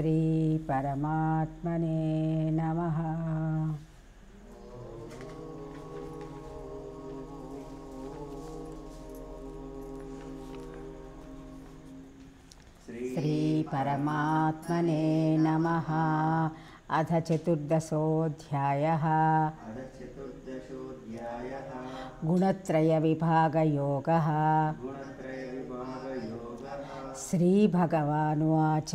श्रीपरमात्मने नमः श्रीपरमात्मने नमः अथ चतुर्दशोऽध्यायः गुणत्रयविभागयोगः श्रीभगवानुवाच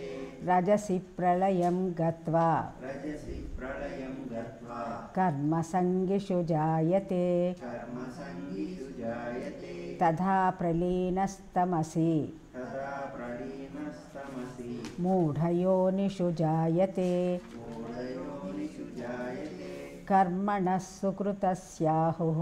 रजसि प्रलयं गत्वा कर्मसङ्गिषु जायते तथा प्रलीनस्तमसि मूढयोनिषु जायते कर्मणः सुकृतस्याहुः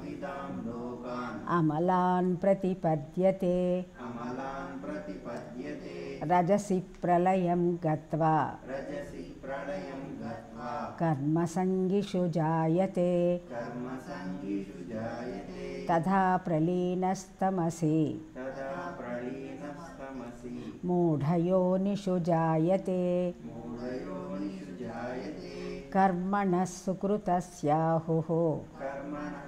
अमलान् प्रतिपद्यते अमलान् प्रतिपद्यते रजसि प्रलयं गत्वा रजसि प्रलयं गत्वा कर्मसङ्गिषु जायते कर्मसङ्गिषु जायते तथा प्रलीनस्तमसि तथा प्रलीनस्तमसि मूढयोनिषु जायते मूढयोनिषु जायते कर्मणः सुकृतस्याहुः कर्मणः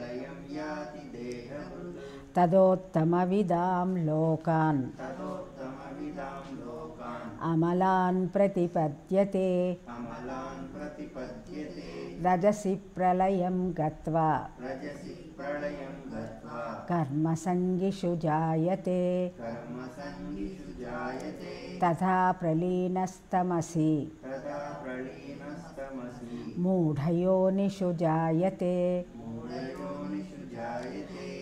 तदोत्तमविदां लोकान् अमलान् प्रतिपद्यते प्रलयं गत्वा कर्मसङ्गिषु जायते तथा प्रलीनस्तमसि मूढयोनिषु जायते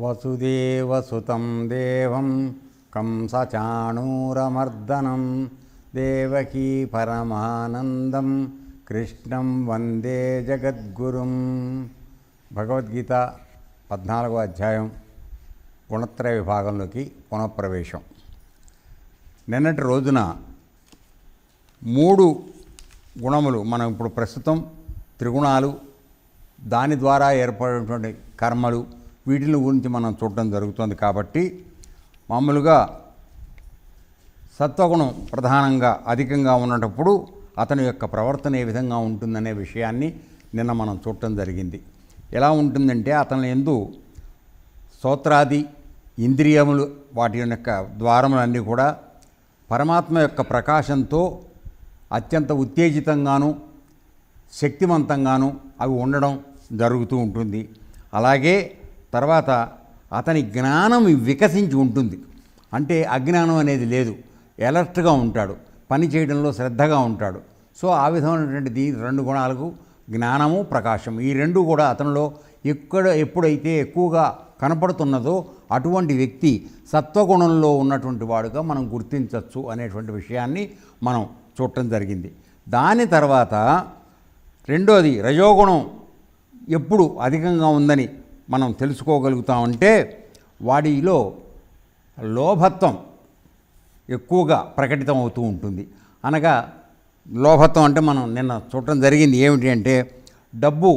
వసుదేవసుతం దేవం కంసచాణూరమర్దనం దేవకీ పరమానందం కృష్ణం వందే జగద్గురుం భగవద్గీత పద్నాలుగో అధ్యాయం గుణత్రయ విభాగంలోకి పునఃప్రవేశం నిన్నటి రోజున మూడు గుణములు మనం ఇప్పుడు ప్రస్తుతం త్రిగుణాలు దాని ద్వారా ఏర్పడినటువంటి కర్మలు వీటిని గురించి మనం చూడడం జరుగుతుంది కాబట్టి మామూలుగా సత్వగుణం ప్రధానంగా అధికంగా ఉన్నటప్పుడు అతని యొక్క ప్రవర్తన ఏ విధంగా ఉంటుందనే విషయాన్ని నిన్న మనం చూడటం జరిగింది ఎలా ఉంటుందంటే అతని ఎందు స్తోత్రాది ఇంద్రియములు వాటి యొక్క ద్వారములన్నీ కూడా పరమాత్మ యొక్క ప్రకాశంతో అత్యంత ఉత్తేజితంగాను శక్తివంతంగాను అవి ఉండడం జరుగుతూ ఉంటుంది అలాగే తర్వాత అతని జ్ఞానం వికసించి ఉంటుంది అంటే అజ్ఞానం అనేది లేదు ఎలర్ట్గా ఉంటాడు పని చేయడంలో శ్రద్ధగా ఉంటాడు సో ఆ విధమైనటువంటి దీని రెండు గుణాలకు జ్ఞానము ప్రకాశం ఈ రెండు కూడా అతనిలో ఎక్కడ ఎప్పుడైతే ఎక్కువగా కనపడుతున్నదో అటువంటి వ్యక్తి సత్వగుణంలో ఉన్నటువంటి వాడుగా మనం గుర్తించవచ్చు అనేటువంటి విషయాన్ని మనం చూడటం జరిగింది దాని తర్వాత రెండోది రజోగుణం ఎప్పుడు అధికంగా ఉందని మనం తెలుసుకోగలుగుతామంటే వాడిలో లోభత్వం ఎక్కువగా ప్రకటితం అవుతూ ఉంటుంది అనగా లోభత్వం అంటే మనం నిన్న చూడటం జరిగింది ఏమిటి అంటే డబ్బు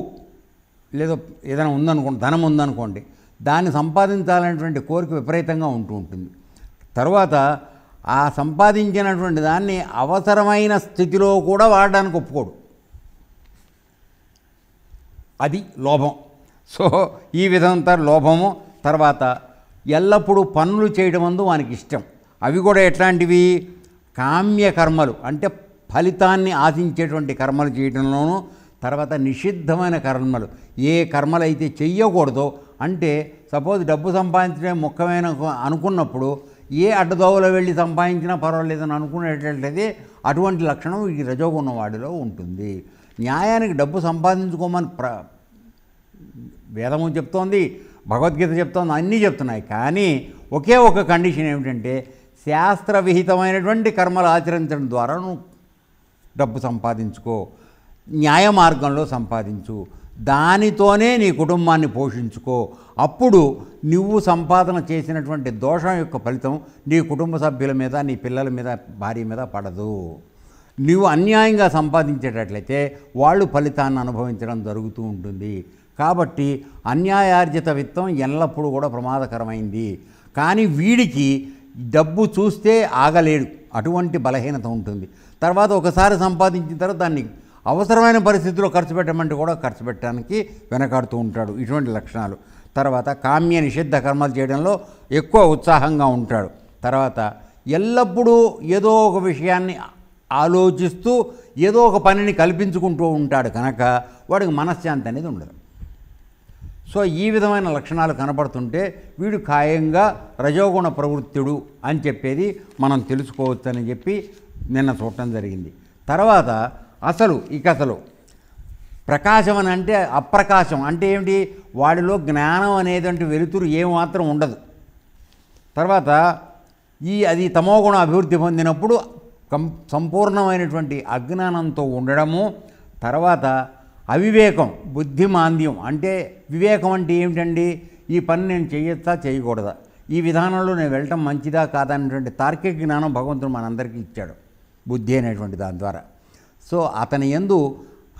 లేదా ఏదైనా ఉందనుకోండి ధనం ఉందనుకోండి దాన్ని సంపాదించాలనేటువంటి కోరిక విపరీతంగా ఉంటూ ఉంటుంది తర్వాత ఆ సంపాదించినటువంటి దాన్ని అవసరమైన స్థితిలో కూడా వాడడానికి ఒప్పుకోడు అది లోభం సో ఈ విధంగా లోభము తర్వాత ఎల్లప్పుడూ పనులు చేయడం అందు వానికి ఇష్టం అవి కూడా ఎట్లాంటివి కామ్య కర్మలు అంటే ఫలితాన్ని ఆశించేటువంటి కర్మలు చేయడంలోనూ తర్వాత నిషిద్ధమైన కర్మలు ఏ కర్మలు అయితే చెయ్యకూడదో అంటే సపోజ్ డబ్బు సంపాదించడం ముఖ్యమైన అనుకున్నప్పుడు ఏ అడ్డదోవలో వెళ్ళి సంపాదించినా పర్వాలేదని అనుకునేటట్లయితే అటువంటి లక్షణం ఈ రజోగుణ వాడిలో ఉంటుంది న్యాయానికి డబ్బు సంపాదించుకోమని ప్ర వేదము చెప్తోంది భగవద్గీత చెప్తోంది అన్నీ చెప్తున్నాయి కానీ ఒకే ఒక కండిషన్ ఏమిటంటే శాస్త్ర విహితమైనటువంటి కర్మలు ఆచరించడం ద్వారా నువ్వు డబ్బు సంపాదించుకో న్యాయ మార్గంలో సంపాదించు దానితోనే నీ కుటుంబాన్ని పోషించుకో అప్పుడు నువ్వు సంపాదన చేసినటువంటి దోషం యొక్క ఫలితం నీ కుటుంబ సభ్యుల మీద నీ పిల్లల మీద భార్య మీద పడదు నువ్వు అన్యాయంగా సంపాదించేటట్లయితే వాళ్ళు ఫలితాన్ని అనుభవించడం జరుగుతూ ఉంటుంది కాబట్టి అన్యాయార్జిత విత్తం ఎల్లప్పుడూ కూడా ప్రమాదకరమైంది కానీ వీడికి డబ్బు చూస్తే ఆగలేడు అటువంటి బలహీనత ఉంటుంది తర్వాత ఒకసారి సంపాదించిన తర్వాత దాన్ని అవసరమైన పరిస్థితిలో ఖర్చు పెట్టమంటే కూడా ఖర్చు పెట్టడానికి వెనకాడుతూ ఉంటాడు ఇటువంటి లక్షణాలు తర్వాత కామ్య నిషిద్ధ కర్మలు చేయడంలో ఎక్కువ ఉత్సాహంగా ఉంటాడు తర్వాత ఎల్లప్పుడూ ఏదో ఒక విషయాన్ని ఆలోచిస్తూ ఏదో ఒక పనిని కల్పించుకుంటూ ఉంటాడు కనుక వాడికి మనశ్శాంతి అనేది ఉండదు సో ఈ విధమైన లక్షణాలు కనపడుతుంటే వీడు ఖాయంగా రజోగుణ ప్రవృత్తుడు అని చెప్పేది మనం తెలుసుకోవచ్చని చెప్పి నిన్న చూడటం జరిగింది తర్వాత అసలు ఈ కథలో ప్రకాశం అని అంటే అప్రకాశం అంటే ఏమిటి వాడిలో జ్ఞానం అనేది అంటే వెలుతురు ఏమాత్రం ఉండదు తర్వాత ఈ అది తమోగుణ అభివృద్ధి పొందినప్పుడు కం సంపూర్ణమైనటువంటి అజ్ఞానంతో ఉండడము తర్వాత అవివేకం బుద్ధిమాంద్యం అంటే వివేకం అంటే ఏమిటండి ఈ పని నేను చేయొచ్చా చేయకూడదా ఈ విధానంలో నేను వెళ్ళటం మంచిదా కాదా అనేటువంటి తార్కిక జ్ఞానం భగవంతుడు మనందరికీ ఇచ్చాడు బుద్ధి అనేటువంటి దాని ద్వారా సో అతని ఎందు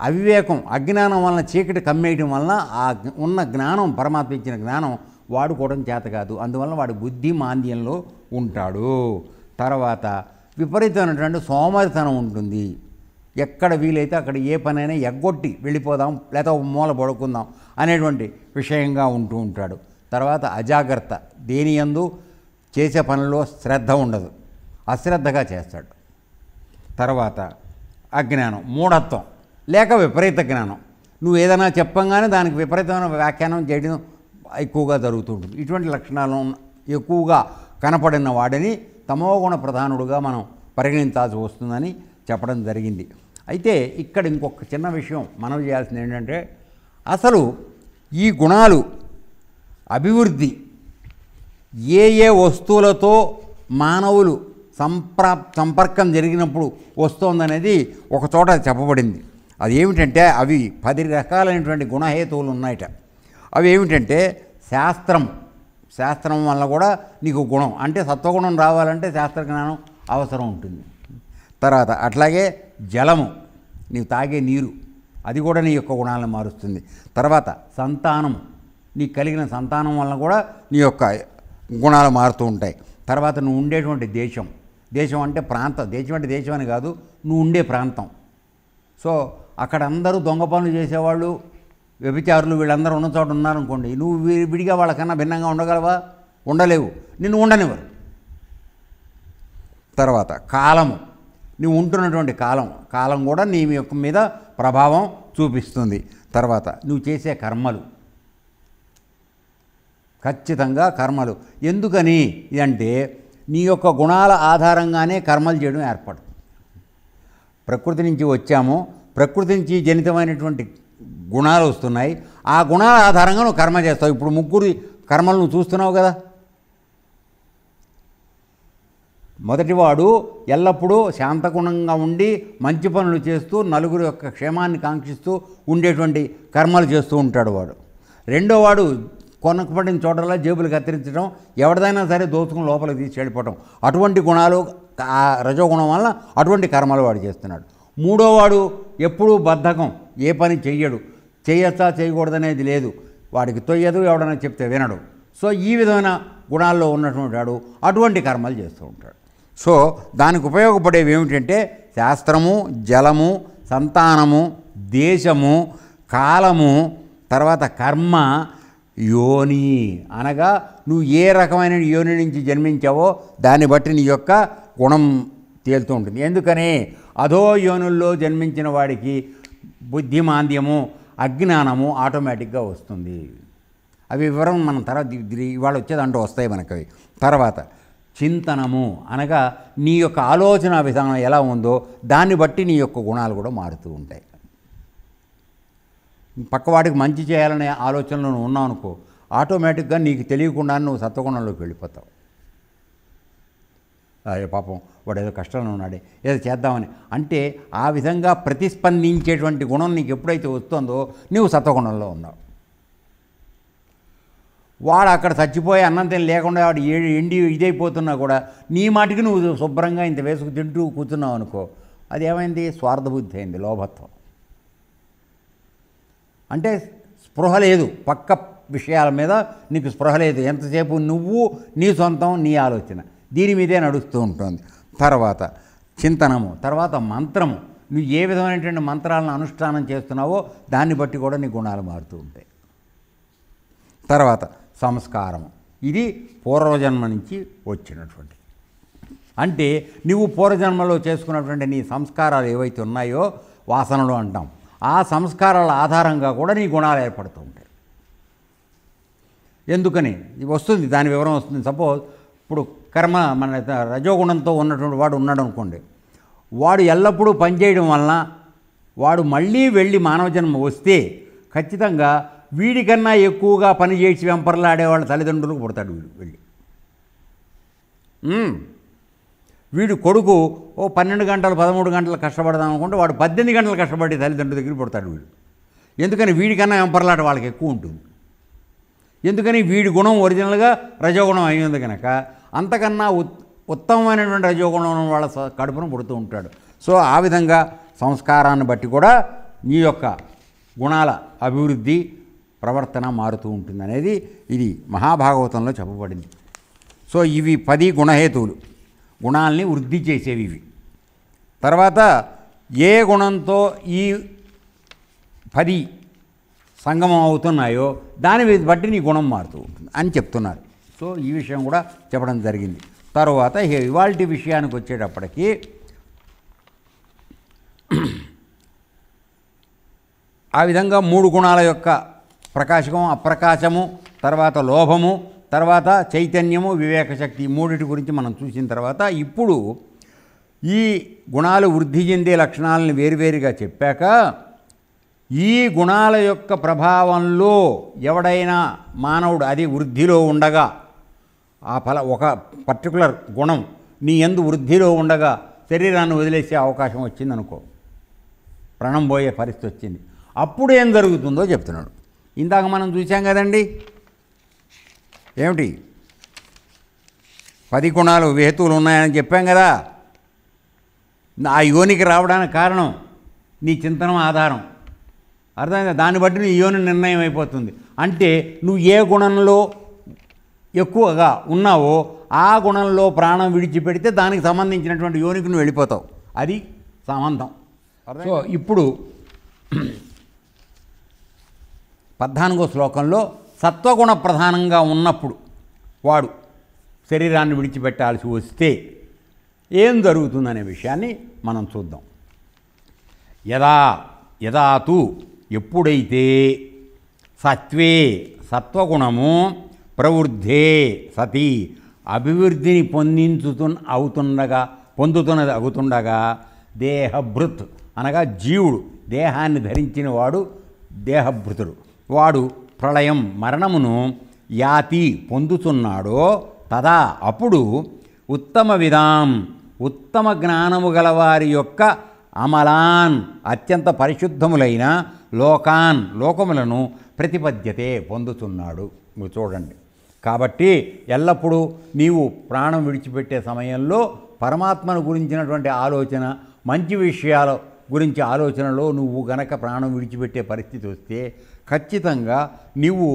అవివేకం అజ్ఞానం వలన చీకటి కమ్మేయడం వలన ఆ ఉన్న జ్ఞానం పరమాత్మ ఇచ్చిన జ్ఞానం వాడుకోవడం చేత కాదు అందువలన వాడు బుద్ధి మాంద్యంలో ఉంటాడు తర్వాత విపరీతమైనటువంటి సోమరితనం ఉంటుంది ఎక్కడ వీలైతే అక్కడ ఏ పనైనా ఎగ్గొట్టి వెళ్ళిపోదాం లేదా మూల పడుకుందాం అనేటువంటి విషయంగా ఉంటూ ఉంటాడు తర్వాత అజాగ్రత్త దేని ఎందు చేసే పనుల్లో శ్రద్ధ ఉండదు అశ్రద్ధగా చేస్తాడు తర్వాత అజ్ఞానం మూఢత్వం లేక విపరీత జ్ఞానం నువ్వు ఏదైనా చెప్పంగానే దానికి విపరీతమైన వ్యాఖ్యానం చేయడం ఎక్కువగా జరుగుతుంటుంది ఇటువంటి లక్షణాలు ఎక్కువగా కనపడిన వాడిని తమోగుణ ప్రధానుడుగా మనం పరిగణించాల్సి వస్తుందని చెప్పడం జరిగింది అయితే ఇక్కడ ఇంకొక చిన్న విషయం మనం చేయాల్సింది ఏంటంటే అసలు ఈ గుణాలు అభివృద్ధి ఏ ఏ వస్తువులతో మానవులు సంప్రా సంపర్కం జరిగినప్పుడు వస్తోందనేది ఒక చోట చెప్పబడింది అది ఏమిటంటే అవి పది రకాలైనటువంటి గుణహేతువులు ఉన్నాయట అవి ఏమిటంటే శాస్త్రం శాస్త్రం వల్ల కూడా నీకు గుణం అంటే సత్వగుణం రావాలంటే శాస్త్రజ్ఞానం అవసరం ఉంటుంది తర్వాత అట్లాగే జలము నీవు తాగే నీరు అది కూడా నీ యొక్క గుణాలను మారుస్తుంది తర్వాత సంతానము నీకు కలిగిన సంతానం వలన కూడా నీ యొక్క గుణాలు మారుతూ ఉంటాయి తర్వాత నువ్వు ఉండేటువంటి దేశం దేశం అంటే ప్రాంతం దేశం అంటే దేశం అని కాదు నువ్వు ఉండే ప్రాంతం సో అక్కడ అందరూ దొంగ పనులు చేసేవాళ్ళు వ్యభిచారులు వీళ్ళందరూ ఉన్న చోట ఉన్నారనుకోండి నువ్వు విడిగా వాళ్ళకన్నా భిన్నంగా ఉండగలవా ఉండలేవు నిన్ను ఉండనివ్వరు తర్వాత కాలము నువ్వు ఉంటున్నటువంటి కాలం కాలం కూడా నీ యొక్క మీద ప్రభావం చూపిస్తుంది తర్వాత నువ్వు చేసే కర్మలు ఖచ్చితంగా కర్మలు ఎందుకని అంటే నీ యొక్క గుణాల ఆధారంగానే కర్మలు చేయడం ఏర్పడుతుంది ప్రకృతి నుంచి వచ్చాము ప్రకృతి నుంచి జనితమైనటువంటి గుణాలు వస్తున్నాయి ఆ గుణాల ఆధారంగా నువ్వు కర్మ చేస్తావు ఇప్పుడు ముగ్గురు కర్మలు నువ్వు చూస్తున్నావు కదా మొదటివాడు ఎల్లప్పుడూ శాంతగుణంగా ఉండి మంచి పనులు చేస్తూ నలుగురు యొక్క క్షేమాన్ని కాంక్షిస్తూ ఉండేటువంటి కర్మలు చేస్తూ ఉంటాడు వాడు రెండోవాడు కొనకపడిన చోటలా జేబులు కత్తిరించడం ఎవరిదైనా సరే దోచుకుని లోపలికి తీసి వెళ్ళిపోవటం అటువంటి గుణాలు ఆ రజోగుణం వల్ల అటువంటి కర్మలు వాడు చేస్తున్నాడు మూడోవాడు ఎప్పుడూ బద్ధకం ఏ పని చెయ్యడు చేయొచ్చా చేయకూడదనేది లేదు వాడికి తొయ్యదు ఎవడన్నా చెప్తే వినడు సో ఈ విధమైన గుణాల్లో ఉన్నటువంటి వాడు అటువంటి కర్మలు చేస్తూ ఉంటాడు సో దానికి ఉపయోగపడేవి ఏమిటంటే శాస్త్రము జలము సంతానము దేశము కాలము తర్వాత కర్మ యోని అనగా నువ్వు ఏ రకమైన యోని నుంచి జన్మించావో దాన్ని బట్టి నీ యొక్క గుణం తేలుతూ ఉంటుంది ఎందుకని అధో యోనుల్లో జన్మించిన వాడికి బుద్ధిమాంద్యము అజ్ఞానము ఆటోమేటిక్గా వస్తుంది అవి వివరం మనం తర్వాత ఇవాళ వచ్చేదంటూ వస్తాయి మనకు తర్వాత చింతనము అనగా నీ యొక్క ఆలోచన విధానం ఎలా ఉందో దాన్ని బట్టి నీ యొక్క గుణాలు కూడా మారుతూ ఉంటాయి పక్కవాడికి మంచి చేయాలనే ఆలోచనలు నువ్వు ఉన్నావు అనుకో ఆటోమేటిక్గా నీకు తెలియకుండా నువ్వు సత్వగుణంలోకి వెళ్ళిపోతావు అదే పాపం వాడు ఏదో కష్టంలో ఉన్నాడే ఏదో చేద్దామని అంటే ఆ విధంగా ప్రతిస్పందించేటువంటి గుణం నీకు ఎప్పుడైతే వస్తుందో నువ్వు సత్వగుణంలో ఉన్నావు వాడు అక్కడ చచ్చిపోయి అన్నం తిని లేకుండా వాడు ఏడు ఎండి ఇదైపోతున్నా కూడా నీ మాటికి నువ్వు శుభ్రంగా ఇంత వేసుకు తింటూ కూర్చున్నావు అనుకో అదేమైంది స్వార్థబుద్ధి అయింది లోభత్వం అంటే స్పృహ లేదు పక్క విషయాల మీద నీకు స్పృహ లేదు ఎంతసేపు నువ్వు నీ సొంతం నీ ఆలోచన దీని మీదే నడుస్తూ ఉంటుంది తర్వాత చింతనము తర్వాత మంత్రము నువ్వు ఏ విధమైనటువంటి మంత్రాలను అనుష్ఠానం చేస్తున్నావో దాన్ని బట్టి కూడా నీ గుణాలు మారుతూ ఉంటాయి తర్వాత సంస్కారము ఇది పూర్వజన్మ నుంచి వచ్చినటువంటి అంటే నువ్వు పూర్వజన్మలో చేసుకున్నటువంటి నీ సంస్కారాలు ఏవైతే ఉన్నాయో వాసనలు అంటాం ఆ సంస్కారాల ఆధారంగా కూడా నీ గుణాలు ఏర్పడుతూ ఉంటాయి ఎందుకని వస్తుంది దాని వివరం వస్తుంది సపోజ్ ఇప్పుడు కర్మ మన రజోగుణంతో ఉన్నటువంటి వాడు ఉన్నాడు అనుకోండి వాడు ఎల్లప్పుడూ పనిచేయడం వలన వాడు మళ్ళీ వెళ్ళి మానవ జన్మ వస్తే ఖచ్చితంగా వీడికన్నా ఎక్కువగా పని చేసి వెంపర్లాడేవాళ్ళ తల్లిదండ్రులకు పుడతాడు వీడు వెళ్ళి వీడు కొడుకు ఓ పన్నెండు గంటలు పదమూడు గంటలు కష్టపడదాం అనుకుంటే వాడు పద్దెనిమిది గంటలు కష్టపడి తల్లిదండ్రుల దగ్గర పుడతాడు వీడు ఎందుకని వీడికన్నా వెంపర్లాట వాళ్ళకి ఎక్కువ ఉంటుంది ఎందుకని వీడి గుణం ఒరిజినల్గా రజోగుణం అయ్యింది కనుక అంతకన్నా ఉత్తమమైనటువంటి రజోగుణం వాళ్ళ కడుపును పుడుతూ ఉంటాడు సో ఆ విధంగా సంస్కారాన్ని బట్టి కూడా నీ యొక్క గుణాల అభివృద్ధి ప్రవర్తన మారుతూ ఉంటుంది అనేది ఇది మహాభాగవతంలో చెప్పబడింది సో ఇవి పది గుణహేతువులు గుణాలని వృద్ధి చేసేవి ఇవి తర్వాత ఏ గుణంతో ఈ పది సంగమం అవుతున్నాయో దాని బట్టి నీ గుణం మారుతూ ఉంటుంది అని చెప్తున్నారు సో ఈ విషయం కూడా చెప్పడం జరిగింది తర్వాత ఇవాల్టి విషయానికి వచ్చేటప్పటికీ ఆ విధంగా మూడు గుణాల యొక్క ప్రకాశకం అప్రకాశము తర్వాత లోభము తర్వాత చైతన్యము వివేకశక్తి మూడిటి గురించి మనం చూసిన తర్వాత ఇప్పుడు ఈ గుణాలు వృద్ధి చెందే లక్షణాలను వేరువేరుగా చెప్పాక ఈ గుణాల యొక్క ప్రభావంలో ఎవడైనా మానవుడు అది వృద్ధిలో ఉండగా ఆ ఫల ఒక పర్టికులర్ గుణం నీ ఎందు వృద్ధిలో ఉండగా శరీరాన్ని వదిలేసే అవకాశం వచ్చిందనుకో ప్రాణం పోయే పరిస్థితి వచ్చింది అప్పుడు ఏం జరుగుతుందో చెప్తున్నాడు ఇందాక మనం చూసాం కదండి ఏమిటి పది గుణాలు హేతువులు ఉన్నాయని చెప్పాం కదా ఆ యోనికి రావడానికి కారణం నీ చింతనం ఆధారం అర్థమైందా దాన్ని బట్టి నీ యోని నిర్ణయం అయిపోతుంది అంటే నువ్వు ఏ గుణంలో ఎక్కువగా ఉన్నావో ఆ గుణంలో ప్రాణం విడిచిపెడితే దానికి సంబంధించినటువంటి యోనికి నువ్వు వెళ్ళిపోతావు అది సంబంధం సో ఇప్పుడు పద్నాలుగో శ్లోకంలో సత్వగుణ ప్రధానంగా ఉన్నప్పుడు వాడు శరీరాన్ని విడిచిపెట్టాల్సి వస్తే ఏం జరుగుతుందనే విషయాన్ని మనం చూద్దాం యదా యదాతు ఎప్పుడైతే సత్వే సత్వగుణము ప్రవృద్ధే సతి అభివృద్ధిని పొందించుతు అవుతుండగా పొందుతున్నది అవుతుండగా దేహభృత్ అనగా జీవుడు దేహాన్ని ధరించిన వాడు దేహభృతుడు వాడు ప్రళయం మరణమును యాతి పొందుతున్నాడో తదా అప్పుడు ఉత్తమ విధాం ఉత్తమ జ్ఞానము గలవారి యొక్క అమలాన్ అత్యంత పరిశుద్ధములైన లోకాన్ లోకములను ప్రతిపద్యతే పొందుతున్నాడు మీరు చూడండి కాబట్టి ఎల్లప్పుడూ నీవు ప్రాణం విడిచిపెట్టే సమయంలో పరమాత్మను గురించినటువంటి ఆలోచన మంచి విషయాల గురించి ఆలోచనలో నువ్వు గనక ప్రాణం విడిచిపెట్టే పరిస్థితి వస్తే ఖచ్చితంగా నీవు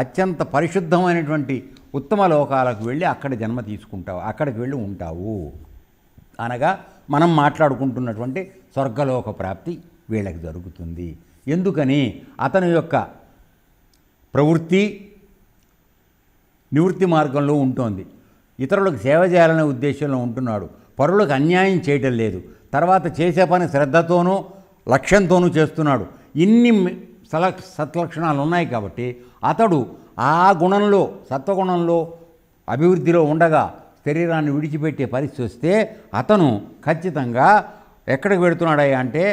అత్యంత పరిశుద్ధమైనటువంటి ఉత్తమ లోకాలకు వెళ్ళి అక్కడ జన్మ తీసుకుంటావు అక్కడికి వెళ్ళి ఉంటావు అనగా మనం మాట్లాడుకుంటున్నటువంటి స్వర్గలోక ప్రాప్తి వీళ్ళకి జరుగుతుంది ఎందుకని అతని యొక్క ప్రవృత్తి నివృత్తి మార్గంలో ఉంటుంది ఇతరులకు సేవ చేయాలనే ఉద్దేశంలో ఉంటున్నాడు పరులకు అన్యాయం చేయటం లేదు తర్వాత చేసే పని శ్రద్ధతోనూ లక్ష్యంతోనూ చేస్తున్నాడు ఇన్ని సల సత్లక్షణాలు ఉన్నాయి కాబట్టి అతడు ఆ గుణంలో సత్వగుణంలో అభివృద్ధిలో ఉండగా శరీరాన్ని విడిచిపెట్టే పరిస్థితి వస్తే అతను ఖచ్చితంగా ఎక్కడికి పెడుతున్నాడయ్యా అంటే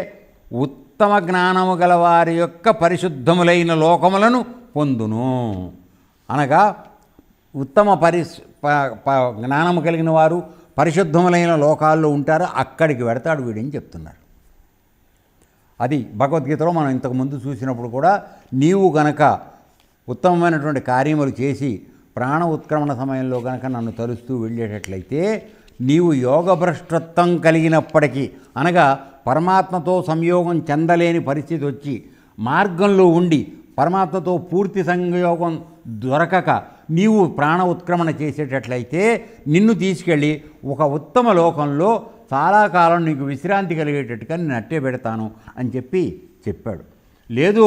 ఉత్తమ జ్ఞానము గలవారి యొక్క పరిశుద్ధములైన లోకములను పొందును అనగా ఉత్తమ పరిశు జ్ఞానము కలిగిన వారు పరిశుద్ధములైన లోకాల్లో ఉంటారు అక్కడికి పెడతాడు వీడని చెప్తున్నారు అది భగవద్గీతలో మనం ఇంతకుముందు చూసినప్పుడు కూడా నీవు గనక ఉత్తమమైనటువంటి కార్యములు చేసి ప్రాణ ఉత్క్రమణ సమయంలో గనక నన్ను తలుస్తూ వెళ్ళేటట్లయితే నీవు యోగభ్రష్టత్వం కలిగినప్పటికీ అనగా పరమాత్మతో సంయోగం చెందలేని పరిస్థితి వచ్చి మార్గంలో ఉండి పరమాత్మతో పూర్తి సంయోగం దొరకక నీవు ప్రాణ ఉత్క్రమణ చేసేటట్లయితే నిన్ను తీసుకెళ్ళి ఒక ఉత్తమ లోకంలో చాలా కాలం నీకు విశ్రాంతి కలిగేటట్టుగా నేను అట్టే పెడతాను అని చెప్పి చెప్పాడు లేదు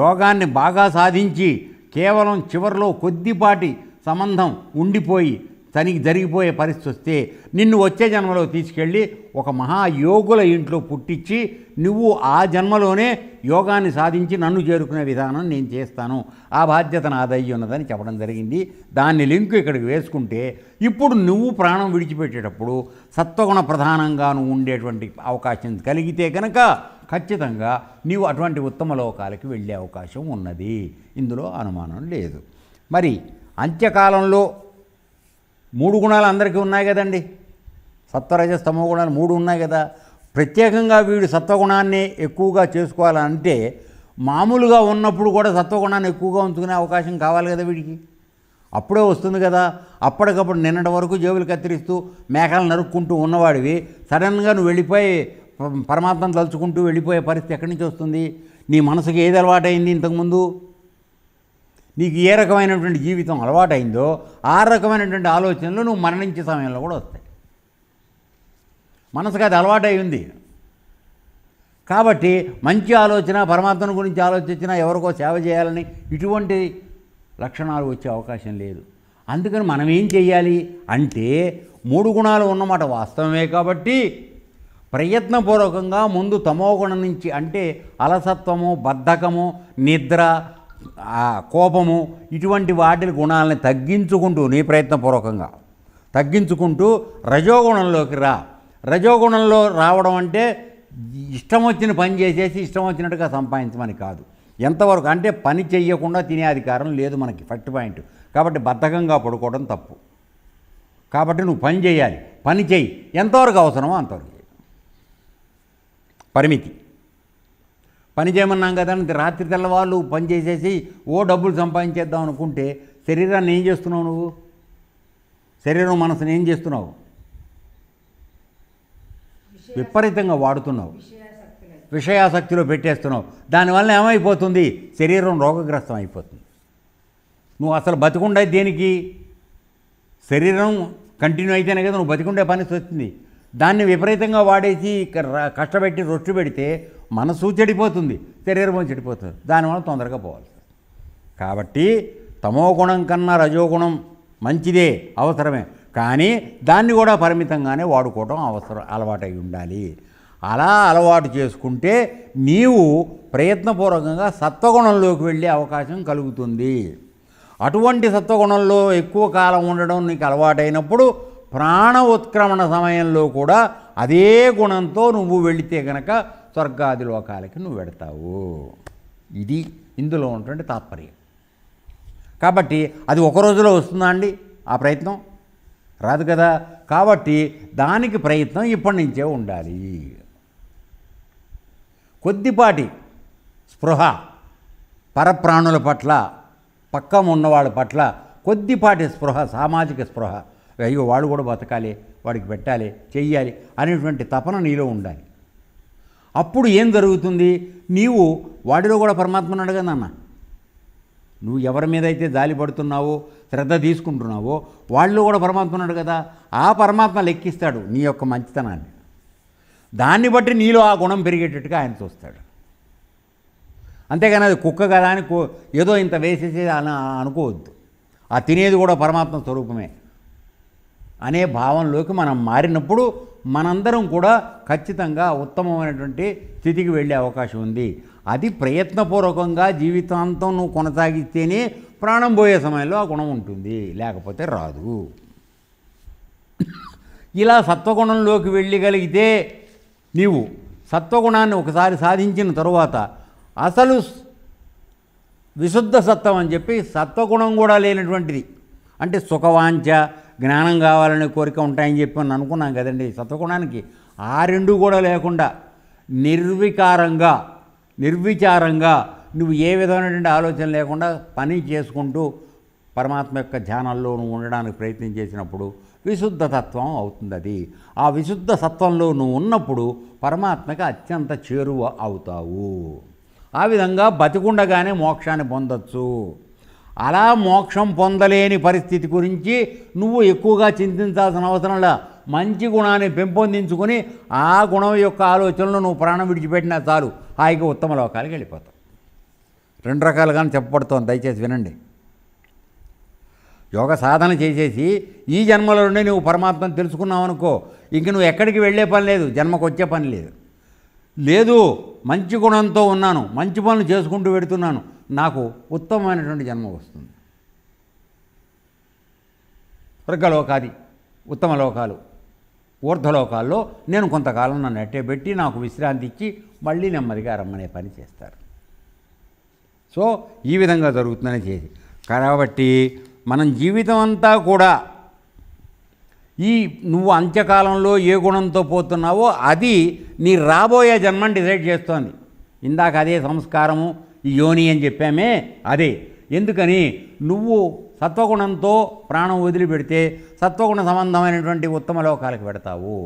యోగాన్ని బాగా సాధించి కేవలం చివరిలో కొద్దిపాటి సంబంధం ఉండిపోయి తనకి జరిగిపోయే పరిస్థితి వస్తే నిన్ను వచ్చే జన్మలో తీసుకెళ్ళి ఒక మహాయోగుల ఇంట్లో పుట్టించి నువ్వు ఆ జన్మలోనే యోగాన్ని సాధించి నన్ను చేరుకునే విధానం నేను చేస్తాను ఆ బాధ్యత నాదయ్యి ఉన్నదని చెప్పడం జరిగింది దాన్ని లింక్ ఇక్కడికి వేసుకుంటే ఇప్పుడు నువ్వు ప్రాణం విడిచిపెట్టేటప్పుడు సత్వగుణ ప్రధానంగాను ఉండేటువంటి అవకాశం కలిగితే కనుక ఖచ్చితంగా నీవు అటువంటి ఉత్తమ లోకాలకి వెళ్ళే అవకాశం ఉన్నది ఇందులో అనుమానం లేదు మరి అంత్యకాలంలో మూడు గుణాలు అందరికీ ఉన్నాయి కదండి సత్వరజ గుణాలు మూడు ఉన్నాయి కదా ప్రత్యేకంగా వీడు సత్వగుణాన్ని ఎక్కువగా చేసుకోవాలంటే మామూలుగా ఉన్నప్పుడు కూడా సత్వగుణాన్ని ఎక్కువగా ఉంచుకునే అవకాశం కావాలి కదా వీడికి అప్పుడే వస్తుంది కదా అప్పటికప్పుడు నిన్నటి వరకు జేబులు కత్తిరిస్తూ మేఘాలు నరుక్కుంటూ ఉన్నవాడివి సడన్గా నువ్వు వెళ్ళిపోయి పరమాత్మను తలుచుకుంటూ వెళ్ళిపోయే పరిస్థితి ఎక్కడి నుంచి వస్తుంది నీ మనసుకి ఏది అలవాటైంది ఇంతకుముందు నీకు ఏ రకమైనటువంటి జీవితం అలవాటైందో ఆ రకమైనటువంటి ఆలోచనలు నువ్వు మరణించే సమయంలో కూడా వస్తాయి మనసుకు అది అలవాటై ఉంది కాబట్టి మంచి ఆలోచన పరమాత్మ గురించి ఆలోచించినా ఎవరికో సేవ చేయాలని ఇటువంటి లక్షణాలు వచ్చే అవకాశం లేదు అందుకని మనం ఏం చేయాలి అంటే మూడు గుణాలు ఉన్నమాట వాస్తవమే కాబట్టి ప్రయత్నపూర్వకంగా ముందు తమోగుణం నుంచి అంటే అలసత్వము బద్ధకము నిద్ర కోపము ఇటువంటి వాటి గుణాలని తగ్గించుకుంటూ నీ ప్రయత్నపూర్వకంగా తగ్గించుకుంటూ రజోగుణంలోకి రా రజోగుణంలో రావడం అంటే ఇష్టం వచ్చిన పని చేసేసి ఇష్టం వచ్చినట్టుగా సంపాదించమని కాదు ఎంతవరకు అంటే పని చెయ్యకుండా తినే అధికారం లేదు మనకి ఫస్ట్ పాయింట్ కాబట్టి బద్ధకంగా పడుకోవడం తప్పు కాబట్టి నువ్వు పని చేయాలి పని చెయ్యి ఎంతవరకు అవసరమో అంతవరకు పరిమితి పని చేయమన్నాం కదా రాత్రి తెల్లవాళ్ళు పని చేసేసి ఓ డబ్బులు సంపాదించేద్దాం అనుకుంటే శరీరాన్ని ఏం చేస్తున్నావు నువ్వు శరీరం మనసుని ఏం చేస్తున్నావు విపరీతంగా వాడుతున్నావు విషయాసక్తిలో పెట్టేస్తున్నావు దానివల్ల ఏమైపోతుంది శరీరం రోగగ్రస్తం అయిపోతుంది నువ్వు అసలు బతికుండే దేనికి శరీరం కంటిన్యూ అయితేనే కదా నువ్వు బతికుండే పని వస్తుంది దాన్ని విపరీతంగా వాడేసి కష్టపెట్టి రొట్టు పెడితే మనసు చెడిపోతుంది శరీరం చెడిపోతుంది దానివల్ల తొందరగా పోవాలి కాబట్టి తమో గుణం కన్నా రజోగుణం మంచిదే అవసరమే కానీ దాన్ని కూడా పరిమితంగానే వాడుకోవడం అవసరం అలవాటై ఉండాలి అలా అలవాటు చేసుకుంటే నీవు ప్రయత్నపూర్వకంగా సత్వగుణంలోకి వెళ్ళే అవకాశం కలుగుతుంది అటువంటి సత్వగుణంలో ఎక్కువ కాలం ఉండడం నీకు అలవాటైనప్పుడు ప్రాణ ఉత్క్రమణ సమయంలో కూడా అదే గుణంతో నువ్వు వెళితే గనక స్వర్గాది లోకాలకి నువ్వు వెడతావు ఇది ఇందులో ఉన్నటువంటి తాత్పర్యం కాబట్టి అది ఒక రోజులో వస్తుందా అండి ఆ ప్రయత్నం రాదు కదా కాబట్టి దానికి ప్రయత్నం ఇప్పటి నుంచే ఉండాలి కొద్దిపాటి స్పృహ పరప్రాణుల పట్ల పక్కన ఉన్నవాళ్ళ పట్ల కొద్దిపాటి స్పృహ సామాజిక స్పృహ అయ్యో వాడు కూడా బతకాలి వాడికి పెట్టాలి చెయ్యాలి అనేటువంటి తపన నీలో ఉండాలి అప్పుడు ఏం జరుగుతుంది నీవు వాడిలో కూడా పరమాత్మను అన్న నువ్వు ఎవరి మీద అయితే జాలి పడుతున్నావో శ్రద్ధ తీసుకుంటున్నావో వాళ్ళు కూడా పరమాత్మ ఉన్నాడు కదా ఆ పరమాత్మ లెక్కిస్తాడు నీ యొక్క మంచితనాన్ని దాన్ని బట్టి నీలో ఆ గుణం పెరిగేటట్టుగా ఆయన చూస్తాడు అంతేగాని అది కుక్క కదా అని ఏదో ఇంత అని అనుకోవద్దు ఆ తినేది కూడా పరమాత్మ స్వరూపమే అనే భావంలోకి మనం మారినప్పుడు మనందరం కూడా ఖచ్చితంగా ఉత్తమమైనటువంటి స్థితికి వెళ్ళే అవకాశం ఉంది అది ప్రయత్నపూర్వకంగా జీవితాంతం నువ్వు కొనసాగిస్తేనే ప్రాణం పోయే సమయంలో ఆ గుణం ఉంటుంది లేకపోతే రాదు ఇలా సత్వగుణంలోకి వెళ్ళగలిగితే నీవు సత్వగుణాన్ని ఒకసారి సాధించిన తరువాత అసలు విశుద్ధ సత్వం అని చెప్పి సత్వగుణం కూడా లేనటువంటిది అంటే సుఖవాంఛ జ్ఞానం కావాలనే కోరిక ఉంటాయని చెప్పి అని అనుకున్నాం కదండి సత్వగుణానికి ఆ రెండు కూడా లేకుండా నిర్వికారంగా నిర్విచారంగా నువ్వు ఏ విధమైనటువంటి ఆలోచన లేకుండా పని చేసుకుంటూ పరమాత్మ యొక్క ధ్యానంలో నువ్వు ఉండడానికి ప్రయత్నం చేసినప్పుడు విశుద్ధ తత్వం అవుతుంది అది ఆ విశుద్ధ సత్వంలో నువ్వు ఉన్నప్పుడు పరమాత్మకి అత్యంత చేరువ అవుతావు ఆ విధంగా బతికుండగానే మోక్షాన్ని పొందొచ్చు అలా మోక్షం పొందలేని పరిస్థితి గురించి నువ్వు ఎక్కువగా చింతించాల్సిన అవసరంలా మంచి గుణాన్ని పెంపొందించుకొని ఆ గుణం యొక్క ఆలోచనలు నువ్వు ప్రాణం విడిచిపెట్టినా చాలు హాయిగా ఉత్తమ లోకాలకి వెళ్ళిపోతావు రెండు రకాలుగానే చెప్పబడుతోంది దయచేసి వినండి యోగ సాధన చేసేసి ఈ జన్మలోనే నువ్వు పరమాత్మను తెలుసుకున్నావు అనుకో ఇంక నువ్వు ఎక్కడికి వెళ్ళే పని లేదు జన్మకు వచ్చే పని లేదు లేదు మంచి గుణంతో ఉన్నాను మంచి పనులు చేసుకుంటూ పెడుతున్నాను నాకు ఉత్తమమైనటువంటి జన్మ వస్తుంది వృగ్గలోకాది ఉత్తమ లోకాలు ఊర్ధలోకాల్లో నేను కొంతకాలం నన్ను అట్టేబెట్టి నాకు విశ్రాంతి ఇచ్చి మళ్ళీ నెమ్మదిగా రమ్మనే పని చేస్తారు సో ఈ విధంగా జరుగుతుందని చేసి కాబట్టి మనం జీవితం అంతా కూడా ఈ నువ్వు అంత్యకాలంలో ఏ గుణంతో పోతున్నావో అది నీ రాబోయే జన్మని డిసైడ్ చేస్తోంది ఇందాక అదే సంస్కారము ఈ యోని అని చెప్పామే అదే ఎందుకని నువ్వు సత్వగుణంతో ప్రాణం వదిలిపెడితే సత్వగుణ సంబంధమైనటువంటి ఉత్తమ లోకాలకు పెడతావు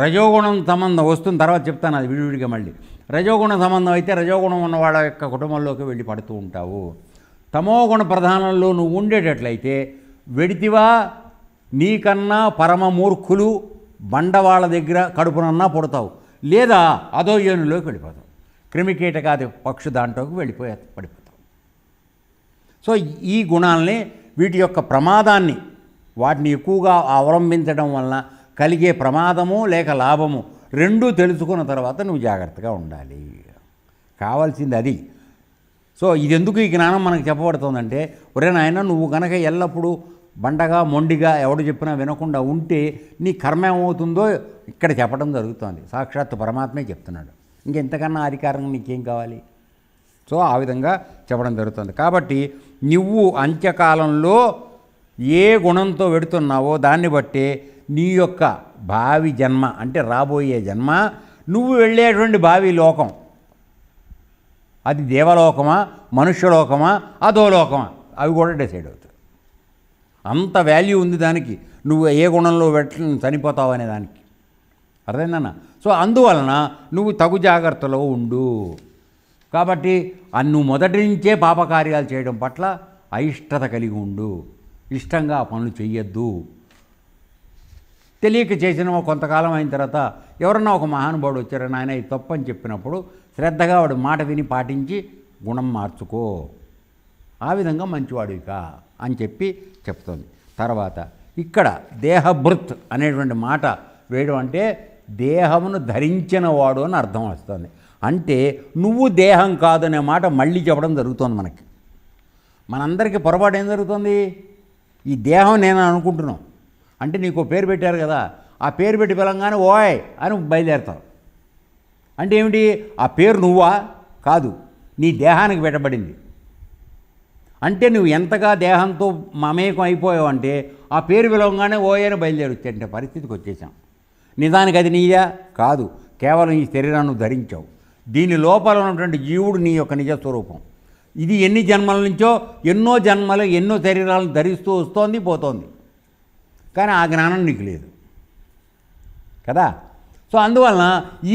రజోగుణం సంబంధం వస్తుంది తర్వాత చెప్తాను అది విడివిడిగా మళ్ళీ రజోగుణ సంబంధం అయితే రజోగుణం ఉన్న వాళ్ళ యొక్క కుటుంబంలోకి వెళ్ళి పడుతూ ఉంటావు తమోగుణ ప్రధానంలో నువ్వు ఉండేటట్లయితే వెడితివా నీకన్నా పరమ మూర్ఖులు బండవాళ్ళ దగ్గర కడుపునన్నా పుడతావు లేదా అదో యోనిలోకి వెళ్ళిపోతావు క్రిమికీటకాది పక్షు దాంట్లోకి వెళ్ళిపోయే పడిపోతాం సో ఈ గుణాలని వీటి యొక్క ప్రమాదాన్ని వాటిని ఎక్కువగా అవలంబించడం వలన కలిగే ప్రమాదము లేక లాభము రెండూ తెలుసుకున్న తర్వాత నువ్వు జాగ్రత్తగా ఉండాలి కావాల్సింది అది సో ఇది ఎందుకు ఈ జ్ఞానం మనకు చెప్పబడుతుందంటే ఒరే నాయన నువ్వు కనుక ఎల్లప్పుడూ బండగా మొండిగా ఎవడు చెప్పినా వినకుండా ఉంటే నీ కర్మ ఏమవుతుందో ఇక్కడ చెప్పడం జరుగుతుంది సాక్షాత్తు పరమాత్మే చెప్తున్నాడు ఇంకెంతకన్నా అధికారం నీకేం కావాలి సో ఆ విధంగా చెప్పడం జరుగుతుంది కాబట్టి నువ్వు అంత్యకాలంలో ఏ గుణంతో పెడుతున్నావో దాన్ని బట్టి నీ యొక్క భావి జన్మ అంటే రాబోయే జన్మ నువ్వు వెళ్ళేటువంటి భావి లోకం అది దేవలోకమా మనుష్యలోకమా అధోలోకమా అవి కూడా డిసైడ్ అవుతాయి అంత వాల్యూ ఉంది దానికి నువ్వు ఏ గుణంలో పెట్ట చనిపోతావు అనే దానికి అర్థమైందన్నా సో అందువలన నువ్వు తగు జాగ్రత్తలో ఉండు కాబట్టి నువ్వు మొదటి నుంచే పాపకార్యాలు చేయడం పట్ల అయిష్టత కలిగి ఉండు ఇష్టంగా ఆ పనులు చెయ్యొద్దు తెలియక చేసిన కొంతకాలం అయిన తర్వాత ఎవరన్నా ఒక మహానుభావుడు వచ్చారని ఆయన ఇది తప్పని చెప్పినప్పుడు శ్రద్ధగా వాడు మాట విని పాటించి గుణం మార్చుకో ఆ విధంగా ఇక అని చెప్పి చెప్తుంది తర్వాత ఇక్కడ దేహభృత్ అనేటువంటి మాట వేయడం అంటే దేహమును ధరించిన వాడు అని అర్థం వస్తుంది అంటే నువ్వు దేహం కాదనే మాట మళ్ళీ చెప్పడం జరుగుతుంది మనకి మనందరికీ పొరపాటు ఏం జరుగుతుంది ఈ దేహం నేను అనుకుంటున్నాం అంటే నీకు పేరు పెట్టారు కదా ఆ పేరు పెట్టి పిలంగానే ఓయ్ అని బయలుదేరుతావు అంటే ఏమిటి ఆ పేరు నువ్వా కాదు నీ దేహానికి పెట్టబడింది అంటే నువ్వు ఎంతగా దేహంతో మమేకం అయిపోయావు అంటే ఆ పేరు పిలవగానే ఓయని బయలుదేరొచ్చు అంటే పరిస్థితికి వచ్చేసాం నిజానికి అది నీయా కాదు కేవలం ఈ శరీరాన్ని ధరించావు దీని లోపల ఉన్నటువంటి జీవుడు నీ యొక్క నిజ స్వరూపం ఇది ఎన్ని జన్మల నుంచో ఎన్నో జన్మలు ఎన్నో శరీరాలను ధరిస్తూ వస్తోంది పోతోంది కానీ ఆ జ్ఞానం నీకు లేదు కదా సో అందువలన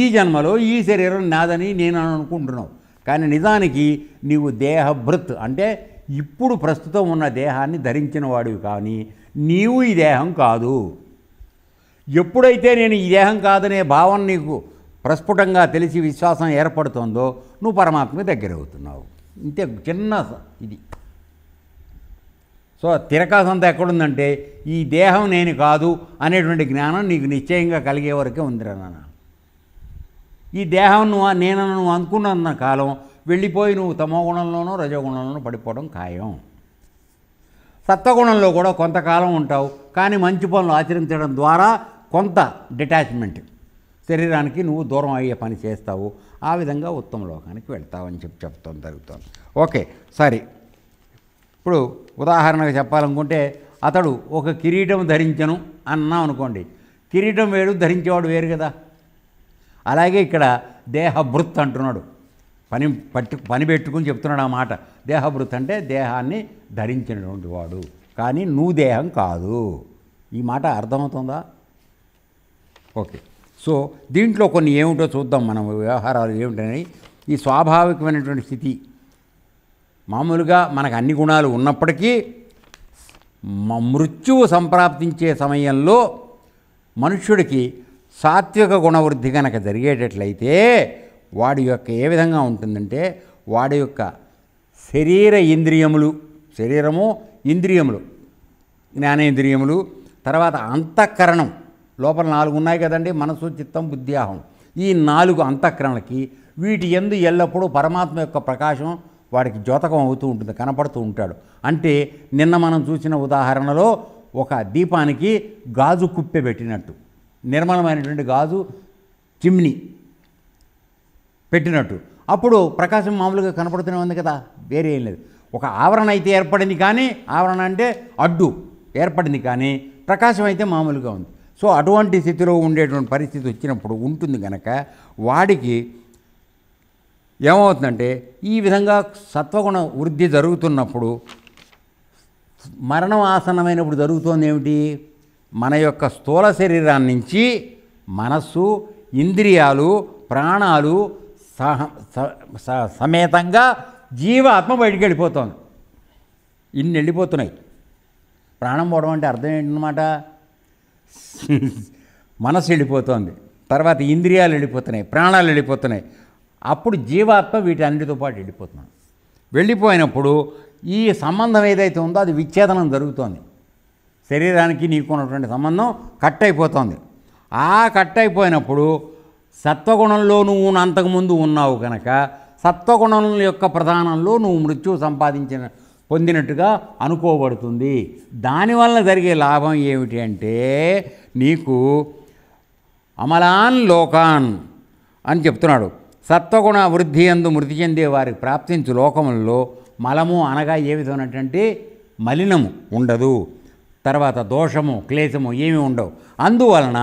ఈ జన్మలో ఈ శరీరం నాదని నేను అనుకుంటున్నావు కానీ నిజానికి నీవు దేహభృత్ అంటే ఇప్పుడు ప్రస్తుతం ఉన్న దేహాన్ని ధరించిన వాడివి కానీ నీవు ఈ దేహం కాదు ఎప్పుడైతే నేను ఈ దేహం కాదనే భావన నీకు ప్రస్ఫుటంగా తెలిసి విశ్వాసం ఏర్పడుతుందో నువ్వు పరమాత్మ దగ్గర అవుతున్నావు ఇంతే చిన్న ఇది సో తిరకాసంత ఎక్కడుందంటే ఈ దేహం నేను కాదు అనేటువంటి జ్ఞానం నీకు నిశ్చయంగా కలిగే వరకే ఉందిరా నాన్న ఈ దేహం నువ్వు నేను నువ్వు అనుకున్న కాలం వెళ్ళిపోయి నువ్వు తమోగుణంలోనూ రజోగుణంలోనూ పడిపోవడం ఖాయం సత్వగుణంలో కూడా కొంతకాలం ఉంటావు కానీ మంచి పనులు ఆచరించడం ద్వారా కొంత డిటాచ్మెంట్ శరీరానికి నువ్వు దూరం అయ్యే పని చేస్తావు ఆ విధంగా ఉత్తమ లోకానికి వెళ్తావని చెప్పి చెప్తాం జరుగుతుంది ఓకే సరే ఇప్పుడు ఉదాహరణగా చెప్పాలనుకుంటే అతడు ఒక కిరీటం ధరించను అన్నాం అనుకోండి కిరీటం వేరు ధరించేవాడు వేరు కదా అలాగే ఇక్కడ దేహభృత్ అంటున్నాడు పని పట్టు పని పెట్టుకుని చెప్తున్నాడు ఆ మాట దేహభృత్ అంటే దేహాన్ని ధరించినటువంటి వాడు కానీ నువ్వు దేహం కాదు ఈ మాట అర్థమవుతుందా ఓకే సో దీంట్లో కొన్ని ఏమిటో చూద్దాం మనం వ్యవహారాలు ఏమిటని ఈ స్వాభావికమైనటువంటి స్థితి మామూలుగా మనకు అన్ని గుణాలు ఉన్నప్పటికీ మృత్యువు సంప్రాప్తించే సమయంలో మనుష్యుడికి సాత్విక గుణవృద్ధి కనుక జరిగేటట్లయితే వాడి యొక్క ఏ విధంగా ఉంటుందంటే వాడి యొక్క శరీర ఇంద్రియములు శరీరము ఇంద్రియములు జ్ఞానేంద్రియములు తర్వాత అంతఃకరణం లోపల నాలుగు ఉన్నాయి కదండి మనసు చిత్తం బుద్ధ్యాహం ఈ నాలుగు అంతఃకరణలకి వీటి ఎందు ఎల్లప్పుడూ పరమాత్మ యొక్క ప్రకాశం వాడికి జ్యోతకం అవుతూ ఉంటుంది కనపడుతూ ఉంటాడు అంటే నిన్న మనం చూసిన ఉదాహరణలో ఒక దీపానికి గాజు కుప్పె పెట్టినట్టు నిర్మలమైనటువంటి గాజు చిమ్ని పెట్టినట్టు అప్పుడు ప్రకాశం మామూలుగా కనపడుతూనే ఉంది కదా వేరే ఏం లేదు ఒక ఆవరణ అయితే ఏర్పడింది కానీ ఆవరణ అంటే అడ్డు ఏర్పడింది కానీ ప్రకాశం అయితే మామూలుగా ఉంది సో అటువంటి స్థితిలో ఉండేటువంటి పరిస్థితి వచ్చినప్పుడు ఉంటుంది కనుక వాడికి ఏమవుతుందంటే ఈ విధంగా సత్వగుణ వృద్ధి జరుగుతున్నప్పుడు మరణం ఆసన్నమైనప్పుడు జరుగుతోంది ఏమిటి మన యొక్క స్థూల శరీరాన్ని నుంచి మనస్సు ఇంద్రియాలు ప్రాణాలు సహ సమేతంగా జీవాత్మ బయటికి వెళ్ళిపోతుంది ఇన్ని వెళ్ళిపోతున్నాయి ప్రాణం పోవడం అంటే అర్థం ఏంటన్నమాట మనసు వెళ్ళిపోతుంది తర్వాత ఇంద్రియాలు వెళ్ళిపోతున్నాయి ప్రాణాలు వెళ్ళిపోతున్నాయి అప్పుడు జీవాత్మ వీటి అన్నిటితో పాటు వెళ్ళిపోతున్నాడు వెళ్ళిపోయినప్పుడు ఈ సంబంధం ఏదైతే ఉందో అది విచ్ఛేదనం జరుగుతోంది శరీరానికి నీకున్నటువంటి సంబంధం కట్ అయిపోతుంది ఆ కట్ అయిపోయినప్పుడు సత్వగుణంలో నువ్వు అంతకుముందు ఉన్నావు కనుక సత్వగుణం యొక్క ప్రధానంలో నువ్వు మృత్యువు సంపాదించిన పొందినట్టుగా అనుకోబడుతుంది దానివల్ల జరిగే లాభం ఏమిటి అంటే నీకు అమలాన్ లోకాన్ అని చెప్తున్నాడు సత్వగుణ వృద్ధి అందు మృతి చెందే వారికి ప్రాప్తించు లోకంలో మలము అనగా ఏ విధమైనటువంటి మలినము ఉండదు తర్వాత దోషము క్లేశము ఏమి ఉండవు అందువలన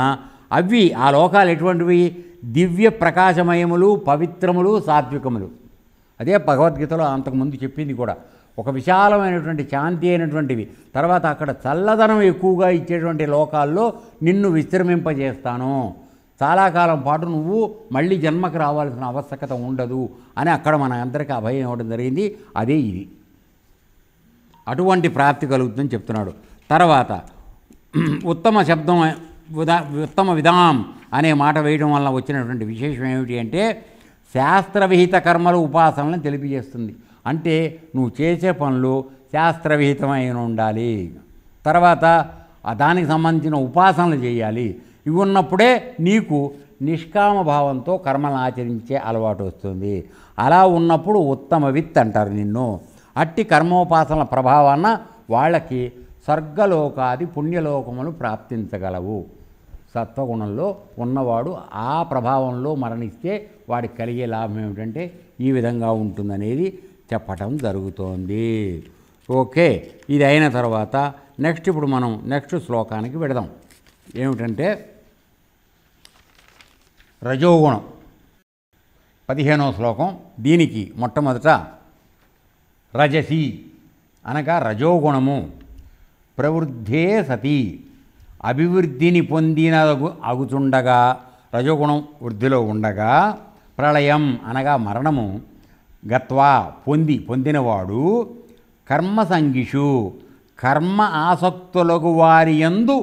అవి ఆ లోకాలు ఎటువంటివి దివ్య ప్రకాశమయములు పవిత్రములు సాత్వికములు అదే భగవద్గీతలో అంతకుముందు చెప్పింది కూడా ఒక విశాలమైనటువంటి శాంతి అయినటువంటివి తర్వాత అక్కడ చల్లదనం ఎక్కువగా ఇచ్చేటువంటి లోకాల్లో నిన్ను విశ్రమింపజేస్తాను చాలా కాలం పాటు నువ్వు మళ్ళీ జన్మకు రావాల్సిన ఆవశ్యకత ఉండదు అని అక్కడ మన అందరికీ అభయం ఇవ్వడం జరిగింది అదే ఇది అటువంటి ప్రాప్తి కలుగుతుందని చెప్తున్నాడు తర్వాత ఉత్తమ శబ్దం విధా ఉత్తమ విధానం అనే మాట వేయడం వల్ల వచ్చినటువంటి విశేషం ఏమిటి అంటే శాస్త్రవిహిత కర్మలు ఉపాసనలను తెలియజేస్తుంది అంటే నువ్వు చేసే పనులు శాస్త్రవిహితమైన ఉండాలి తర్వాత దానికి సంబంధించిన ఉపాసనలు చేయాలి ఇవి ఉన్నప్పుడే నీకు నిష్కామ భావంతో కర్మలను ఆచరించే అలవాటు వస్తుంది అలా ఉన్నప్పుడు ఉత్తమ విత్ అంటారు నిన్ను అట్టి కర్మోపాసనల ప్రభావాన వాళ్ళకి స్వర్గలోకాది పుణ్యలోకములు ప్రాప్తించగలవు సత్వగుణంలో ఉన్నవాడు ఆ ప్రభావంలో మరణిస్తే వాడికి కలిగే లాభం ఏమిటంటే ఈ విధంగా ఉంటుందనేది చెప్పటం జరుగుతోంది ఓకే ఇది అయిన తర్వాత నెక్స్ట్ ఇప్పుడు మనం నెక్స్ట్ శ్లోకానికి పెడదాం ఏమిటంటే రజోగుణం పదిహేనో శ్లోకం దీనికి మొట్టమొదట రజసి అనగా రజోగుణము ప్రవృద్ధే సతి అభివృద్ధిని పొందిన అగుచుండగా రజోగుణం వృద్ధిలో ఉండగా ప్రళయం అనగా మరణము గత్వా పొంది పొందినవాడు కర్మ కర్మ ఆసక్తులకు వారి ఎందు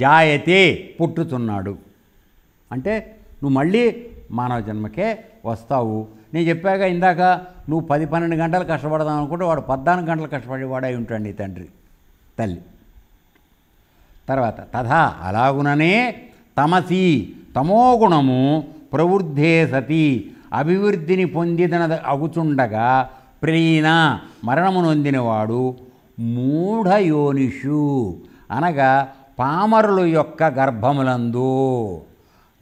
జాయతే పుట్టుతున్నాడు అంటే నువ్వు మళ్ళీ మానవ జన్మకే వస్తావు నేను చెప్పాక ఇందాక నువ్వు పది పన్నెండు గంటలు కష్టపడదాం అనుకుంటే వాడు పద్నాలుగు గంటలు కష్టపడేవాడై ఉంటాడు నీ తండ్రి తల్లి తర్వాత తథా అలాగుననే తమసి తమోగుణము ప్రవృద్ధే సతి అభివృద్ధిని పొందిదన అగుతుండగా ప్రియన మరణము నొందినవాడు మూఢయోనిషు అనగా పామరుల యొక్క గర్భములందు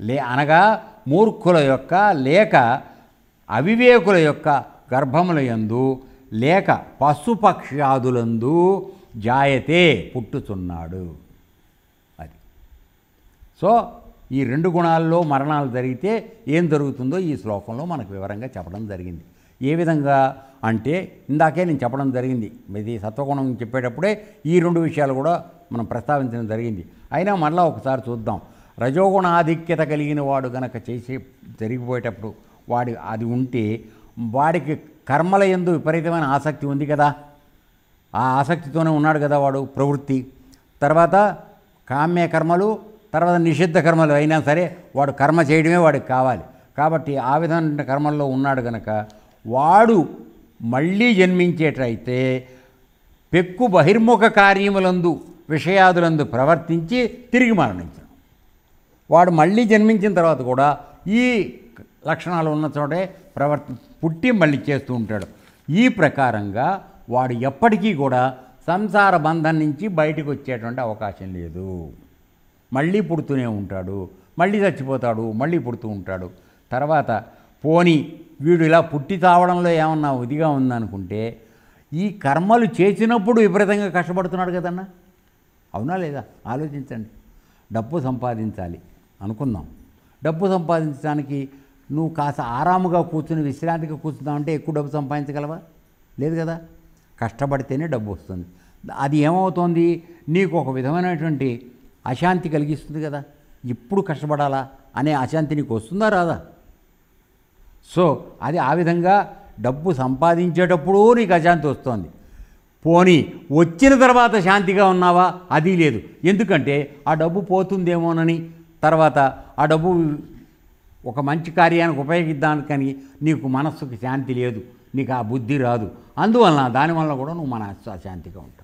లే అనగా మూర్ఖుల యొక్క లేక అవివేకుల యొక్క గర్భములయందు లేక పశుపక్ష్యాదులందు జాయతే పుట్టుచున్నాడు అది సో ఈ రెండు గుణాల్లో మరణాలు జరిగితే ఏం జరుగుతుందో ఈ శ్లోకంలో మనకు వివరంగా చెప్పడం జరిగింది ఏ విధంగా అంటే ఇందాకే నేను చెప్పడం జరిగింది ఇది సత్వగుణం చెప్పేటప్పుడే ఈ రెండు విషయాలు కూడా మనం ప్రస్తావించడం జరిగింది అయినా మరలా ఒకసారి చూద్దాం ఆధిక్యత కలిగిన వాడు గనక చేసే జరిగిపోయేటప్పుడు వాడి అది ఉంటే వాడికి కర్మల ఎందు విపరీతమైన ఆసక్తి ఉంది కదా ఆ ఆసక్తితోనే ఉన్నాడు కదా వాడు ప్రవృత్తి తర్వాత కామ్య కర్మలు తర్వాత నిషిద్ధ కర్మలు అయినా సరే వాడు కర్మ చేయడమే వాడికి కావాలి కాబట్టి ఆ విధమైన కర్మల్లో ఉన్నాడు గనక వాడు మళ్ళీ జన్మించేటైతే పెక్కు బహిర్ముఖ కార్యములందు విషయాదులందు ప్రవర్తించి తిరిగి మరణించడం వాడు మళ్ళీ జన్మించిన తర్వాత కూడా ఈ లక్షణాలు ఉన్న చోటే ప్రవర్తి పుట్టి మళ్ళీ చేస్తూ ఉంటాడు ఈ ప్రకారంగా వాడు ఎప్పటికీ కూడా సంసార బంధం నుంచి బయటకు వచ్చేటువంటి అవకాశం లేదు మళ్ళీ పుడుతూనే ఉంటాడు మళ్ళీ చచ్చిపోతాడు మళ్ళీ పుడుతూ ఉంటాడు తర్వాత పోని వీడు ఇలా పుట్టి తావడంలో ఏమన్నా ఉదిగా ఉందనుకుంటే ఈ కర్మలు చేసినప్పుడు విపరీతంగా కష్టపడుతున్నాడు కదన్నా అవునా లేదా ఆలోచించండి డబ్బు సంపాదించాలి అనుకుందాం డబ్బు సంపాదించడానికి నువ్వు కాస్త ఆరాముగా కూర్చుని విశ్రాంతిగా అంటే ఎక్కువ డబ్బు సంపాదించగలవా లేదు కదా కష్టపడితేనే డబ్బు వస్తుంది అది ఏమవుతోంది నీకు ఒక విధమైనటువంటి అశాంతి కలిగిస్తుంది కదా ఎప్పుడు కష్టపడాలా అనే అశాంతి నీకు వస్తుందా రాదా సో అది ఆ విధంగా డబ్బు సంపాదించేటప్పుడు నీకు అశాంతి వస్తోంది పోనీ వచ్చిన తర్వాత శాంతిగా ఉన్నావా అది లేదు ఎందుకంటే ఆ డబ్బు పోతుందేమోనని తర్వాత ఆ డబ్బు ఒక మంచి కార్యానికి ఉపయోగిద్దానికని నీకు మనస్సుకు శాంతి లేదు నీకు ఆ బుద్ధి రాదు అందువలన దానివల్ల కూడా నువ్వు మన అశాంతిగా ఉంటావు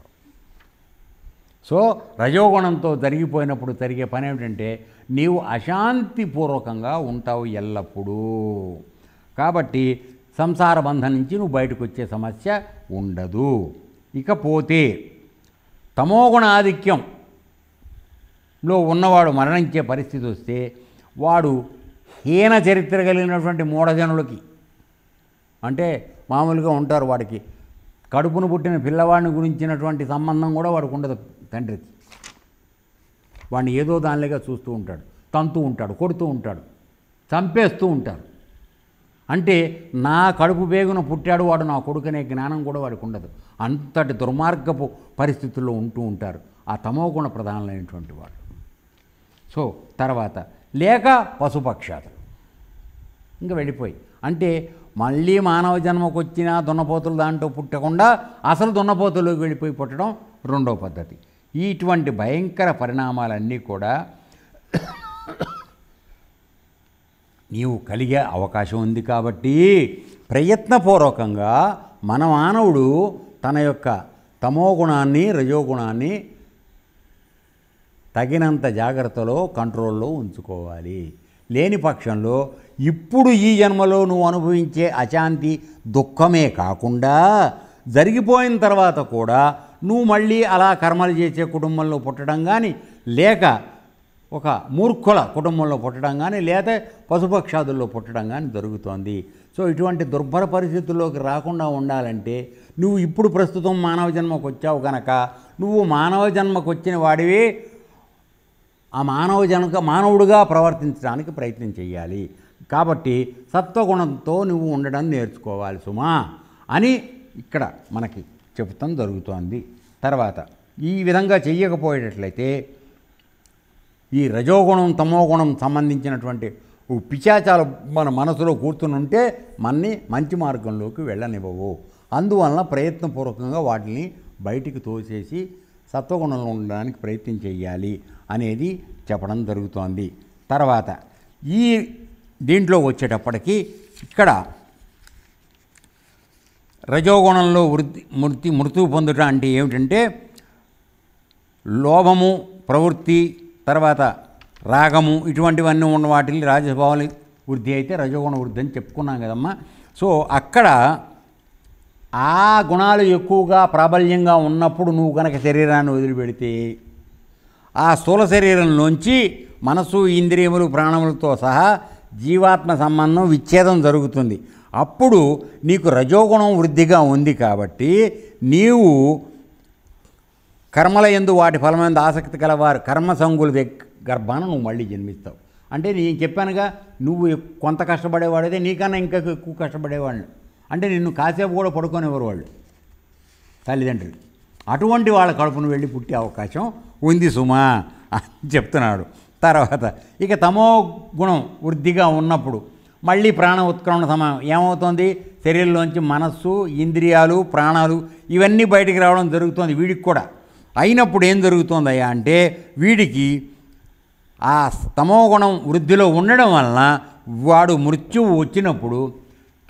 సో రజోగుణంతో జరిగిపోయినప్పుడు జరిగే పని ఏమిటంటే నీవు అశాంతిపూర్వకంగా ఉంటావు ఎల్లప్పుడూ కాబట్టి సంసార బంధం నుంచి నువ్వు బయటకు వచ్చే సమస్య ఉండదు ఇకపోతే తమోగుణాధిక్యంలో ఉన్నవాడు మరణించే పరిస్థితి వస్తే వాడు హీన చరిత్ర కలిగినటువంటి మూఢజనులకి అంటే మామూలుగా ఉంటారు వాడికి కడుపును పుట్టిన పిల్లవాడిని గురించినటువంటి సంబంధం కూడా వాడికి ఉండదు తండ్రికి వాడిని ఏదో దానిలాగా చూస్తూ ఉంటాడు తంతూ ఉంటాడు కొడుతూ ఉంటాడు చంపేస్తూ ఉంటారు అంటే నా కడుపు బేగున పుట్టాడు వాడు నా కొడుకునే జ్ఞానం కూడా వాడికి ఉండదు అంతటి దుర్మార్గపు పరిస్థితుల్లో ఉంటూ ఉంటారు ఆ తమోగుణ ప్రధానమైనటువంటి వాడు సో తర్వాత లేక పశుపక్షాతులు ఇంకా వెళ్ళిపోయి అంటే మళ్ళీ మానవ జన్మకు వచ్చిన దున్నపోతులు దాంట్లో పుట్టకుండా అసలు దున్నపోతులు వెళ్ళిపోయి పుట్టడం రెండో పద్ధతి ఇటువంటి భయంకర పరిణామాలన్నీ కూడా నీవు కలిగే అవకాశం ఉంది కాబట్టి ప్రయత్నపూర్వకంగా మన మానవుడు తన యొక్క తమోగుణాన్ని రజోగుణాన్ని తగినంత జాగ్రత్తలో కంట్రోల్లో ఉంచుకోవాలి లేని పక్షంలో ఇప్పుడు ఈ జన్మలో నువ్వు అనుభవించే అశాంతి దుఃఖమే కాకుండా జరిగిపోయిన తర్వాత కూడా నువ్వు మళ్ళీ అలా కర్మలు చేసే కుటుంబంలో పుట్టడం కానీ లేక ఒక మూర్ఖుల కుటుంబంలో పుట్టడం కానీ లేదా పశుపక్షాదుల్లో పుట్టడం కానీ జరుగుతోంది సో ఇటువంటి దుర్భర పరిస్థితుల్లోకి రాకుండా ఉండాలంటే నువ్వు ఇప్పుడు ప్రస్తుతం మానవ జన్మకు వచ్చావు కనుక నువ్వు మానవ జన్మకు వచ్చిన వాడివి ఆ మానవ జనక మానవుడుగా ప్రవర్తించడానికి ప్రయత్నం చేయాలి కాబట్టి సత్వగుణంతో నువ్వు ఉండడం నేర్చుకోవాలి సుమా అని ఇక్కడ మనకి చెబుతాం జరుగుతోంది తర్వాత ఈ విధంగా చెయ్యకపోయేటట్లయితే ఈ రజోగుణం తమోగుణం సంబంధించినటువంటి పిచాచాలు మన మనసులో ఉంటే మనని మంచి మార్గంలోకి వెళ్ళనివ్వవు అందువలన ప్రయత్నపూర్వకంగా వాటిని బయటికి తోసేసి సత్వగుణంలో ఉండడానికి ప్రయత్నం చేయాలి అనేది చెప్పడం జరుగుతోంది తర్వాత ఈ దీంట్లో వచ్చేటప్పటికీ ఇక్కడ రజోగుణంలో వృత్తి మృతి మృతు పొందుట అంటే ఏమిటంటే లోభము ప్రవృత్తి తర్వాత రాగము ఇటువంటివన్నీ ఉన్న వాటిని రాజభావాల వృద్ధి అయితే రజోగుణ వృద్ధి అని చెప్పుకున్నాం కదమ్మా సో అక్కడ ఆ గుణాలు ఎక్కువగా ప్రాబల్యంగా ఉన్నప్పుడు నువ్వు కనుక శరీరాన్ని వదిలిపెడితే ఆ స్థూల శరీరంలోంచి మనసు ఇంద్రియములు ప్రాణములతో సహా జీవాత్మ సంబంధం విచ్ఛేదం జరుగుతుంది అప్పుడు నీకు రజోగుణం వృద్ధిగా ఉంది కాబట్టి నీవు కర్మల ఎందు వాటి ఫలమైనందు ఆసక్తి గలవారు కర్మసంగుల గర్భాన నువ్వు మళ్ళీ జన్మిస్తావు అంటే నేను చెప్పానుగా నువ్వు కొంత కష్టపడేవాడైతే నీకన్నా ఇంకా ఎక్కువ కష్టపడేవాళ్ళు అంటే నిన్ను కాసేపు కూడా పడుకోనివ్వరు వాళ్ళు తల్లిదండ్రులు అటువంటి వాళ్ళ కడుపును వెళ్ళి పుట్టే అవకాశం ఉంది సుమా అని చెప్తున్నాడు తర్వాత ఇక తమో గుణం వృద్ధిగా ఉన్నప్పుడు మళ్ళీ ప్రాణ ఉత్క్రమణ సమయం ఏమవుతుంది శరీరంలోంచి మనస్సు ఇంద్రియాలు ప్రాణాలు ఇవన్నీ బయటికి రావడం జరుగుతుంది వీడికి కూడా అయినప్పుడు ఏం జరుగుతుందయ్యా అంటే వీడికి ఆ తమోగుణం వృద్ధిలో ఉండడం వలన వాడు మృత్యువు వచ్చినప్పుడు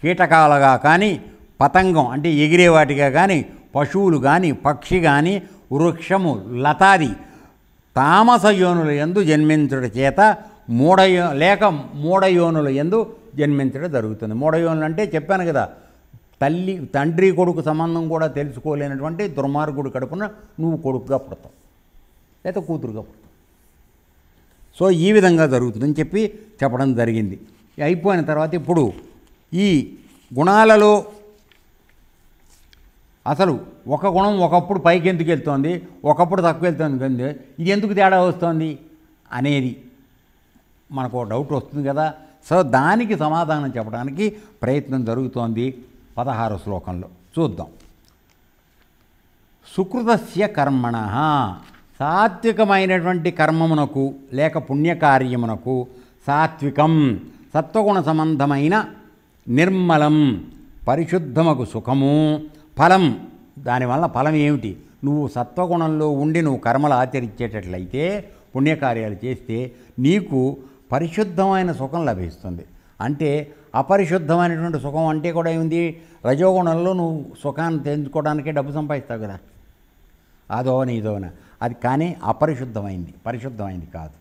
కీటకాలుగా కానీ పతంగం అంటే ఎగిరే వాటిగా కానీ పశువులు కానీ పక్షి కానీ వృక్షము లతాది తామసయోనుల ఎందు జన్మించడం చేత మూడయో లేక మూడయోనుల ఎందు జన్మించడం జరుగుతుంది మూఢయోనులు అంటే చెప్పాను కదా తల్లి తండ్రి కొడుకు సంబంధం కూడా తెలుసుకోలేనటువంటి దుర్మార్గుడు కడుపున నువ్వు కొడుకుగా పుడతావు లేదా కూతురుగా పుడతావు సో ఈ విధంగా జరుగుతుందని చెప్పి చెప్పడం జరిగింది అయిపోయిన తర్వాత ఇప్పుడు ఈ గుణాలలో అసలు ఒక గుణం ఒకప్పుడు పైకి ఎందుకు వెళ్తోంది ఒకప్పుడు తక్కువ వెళ్తుంది ఇది ఎందుకు తేడా వస్తుంది అనేది మనకు డౌట్ వస్తుంది కదా సో దానికి సమాధానం చెప్పడానికి ప్రయత్నం జరుగుతోంది పదహారు శ్లోకంలో చూద్దాం సుకృతస్య కర్మణ సాత్వికమైనటువంటి కర్మమునకు లేక పుణ్యకార్యమునకు సాత్వికం సత్వగుణ సంబంధమైన నిర్మలం పరిశుద్ధముకు సుఖము ఫలం దానివల్ల ఫలం ఏమిటి నువ్వు సత్వగుణంలో ఉండి నువ్వు కర్మలు ఆచరించేటట్లయితే పుణ్యకార్యాలు చేస్తే నీకు పరిశుద్ధమైన సుఖం లభిస్తుంది అంటే అపరిశుద్ధమైనటువంటి సుఖం అంటే కూడా ఏముంది రజోగుణంలో నువ్వు సుఖాన్ని తెంచుకోవడానికే డబ్బు సంపాదిస్తావు కదా అదోన ఇదోన అది కానీ అపరిశుద్ధమైంది పరిశుద్ధమైంది కాదు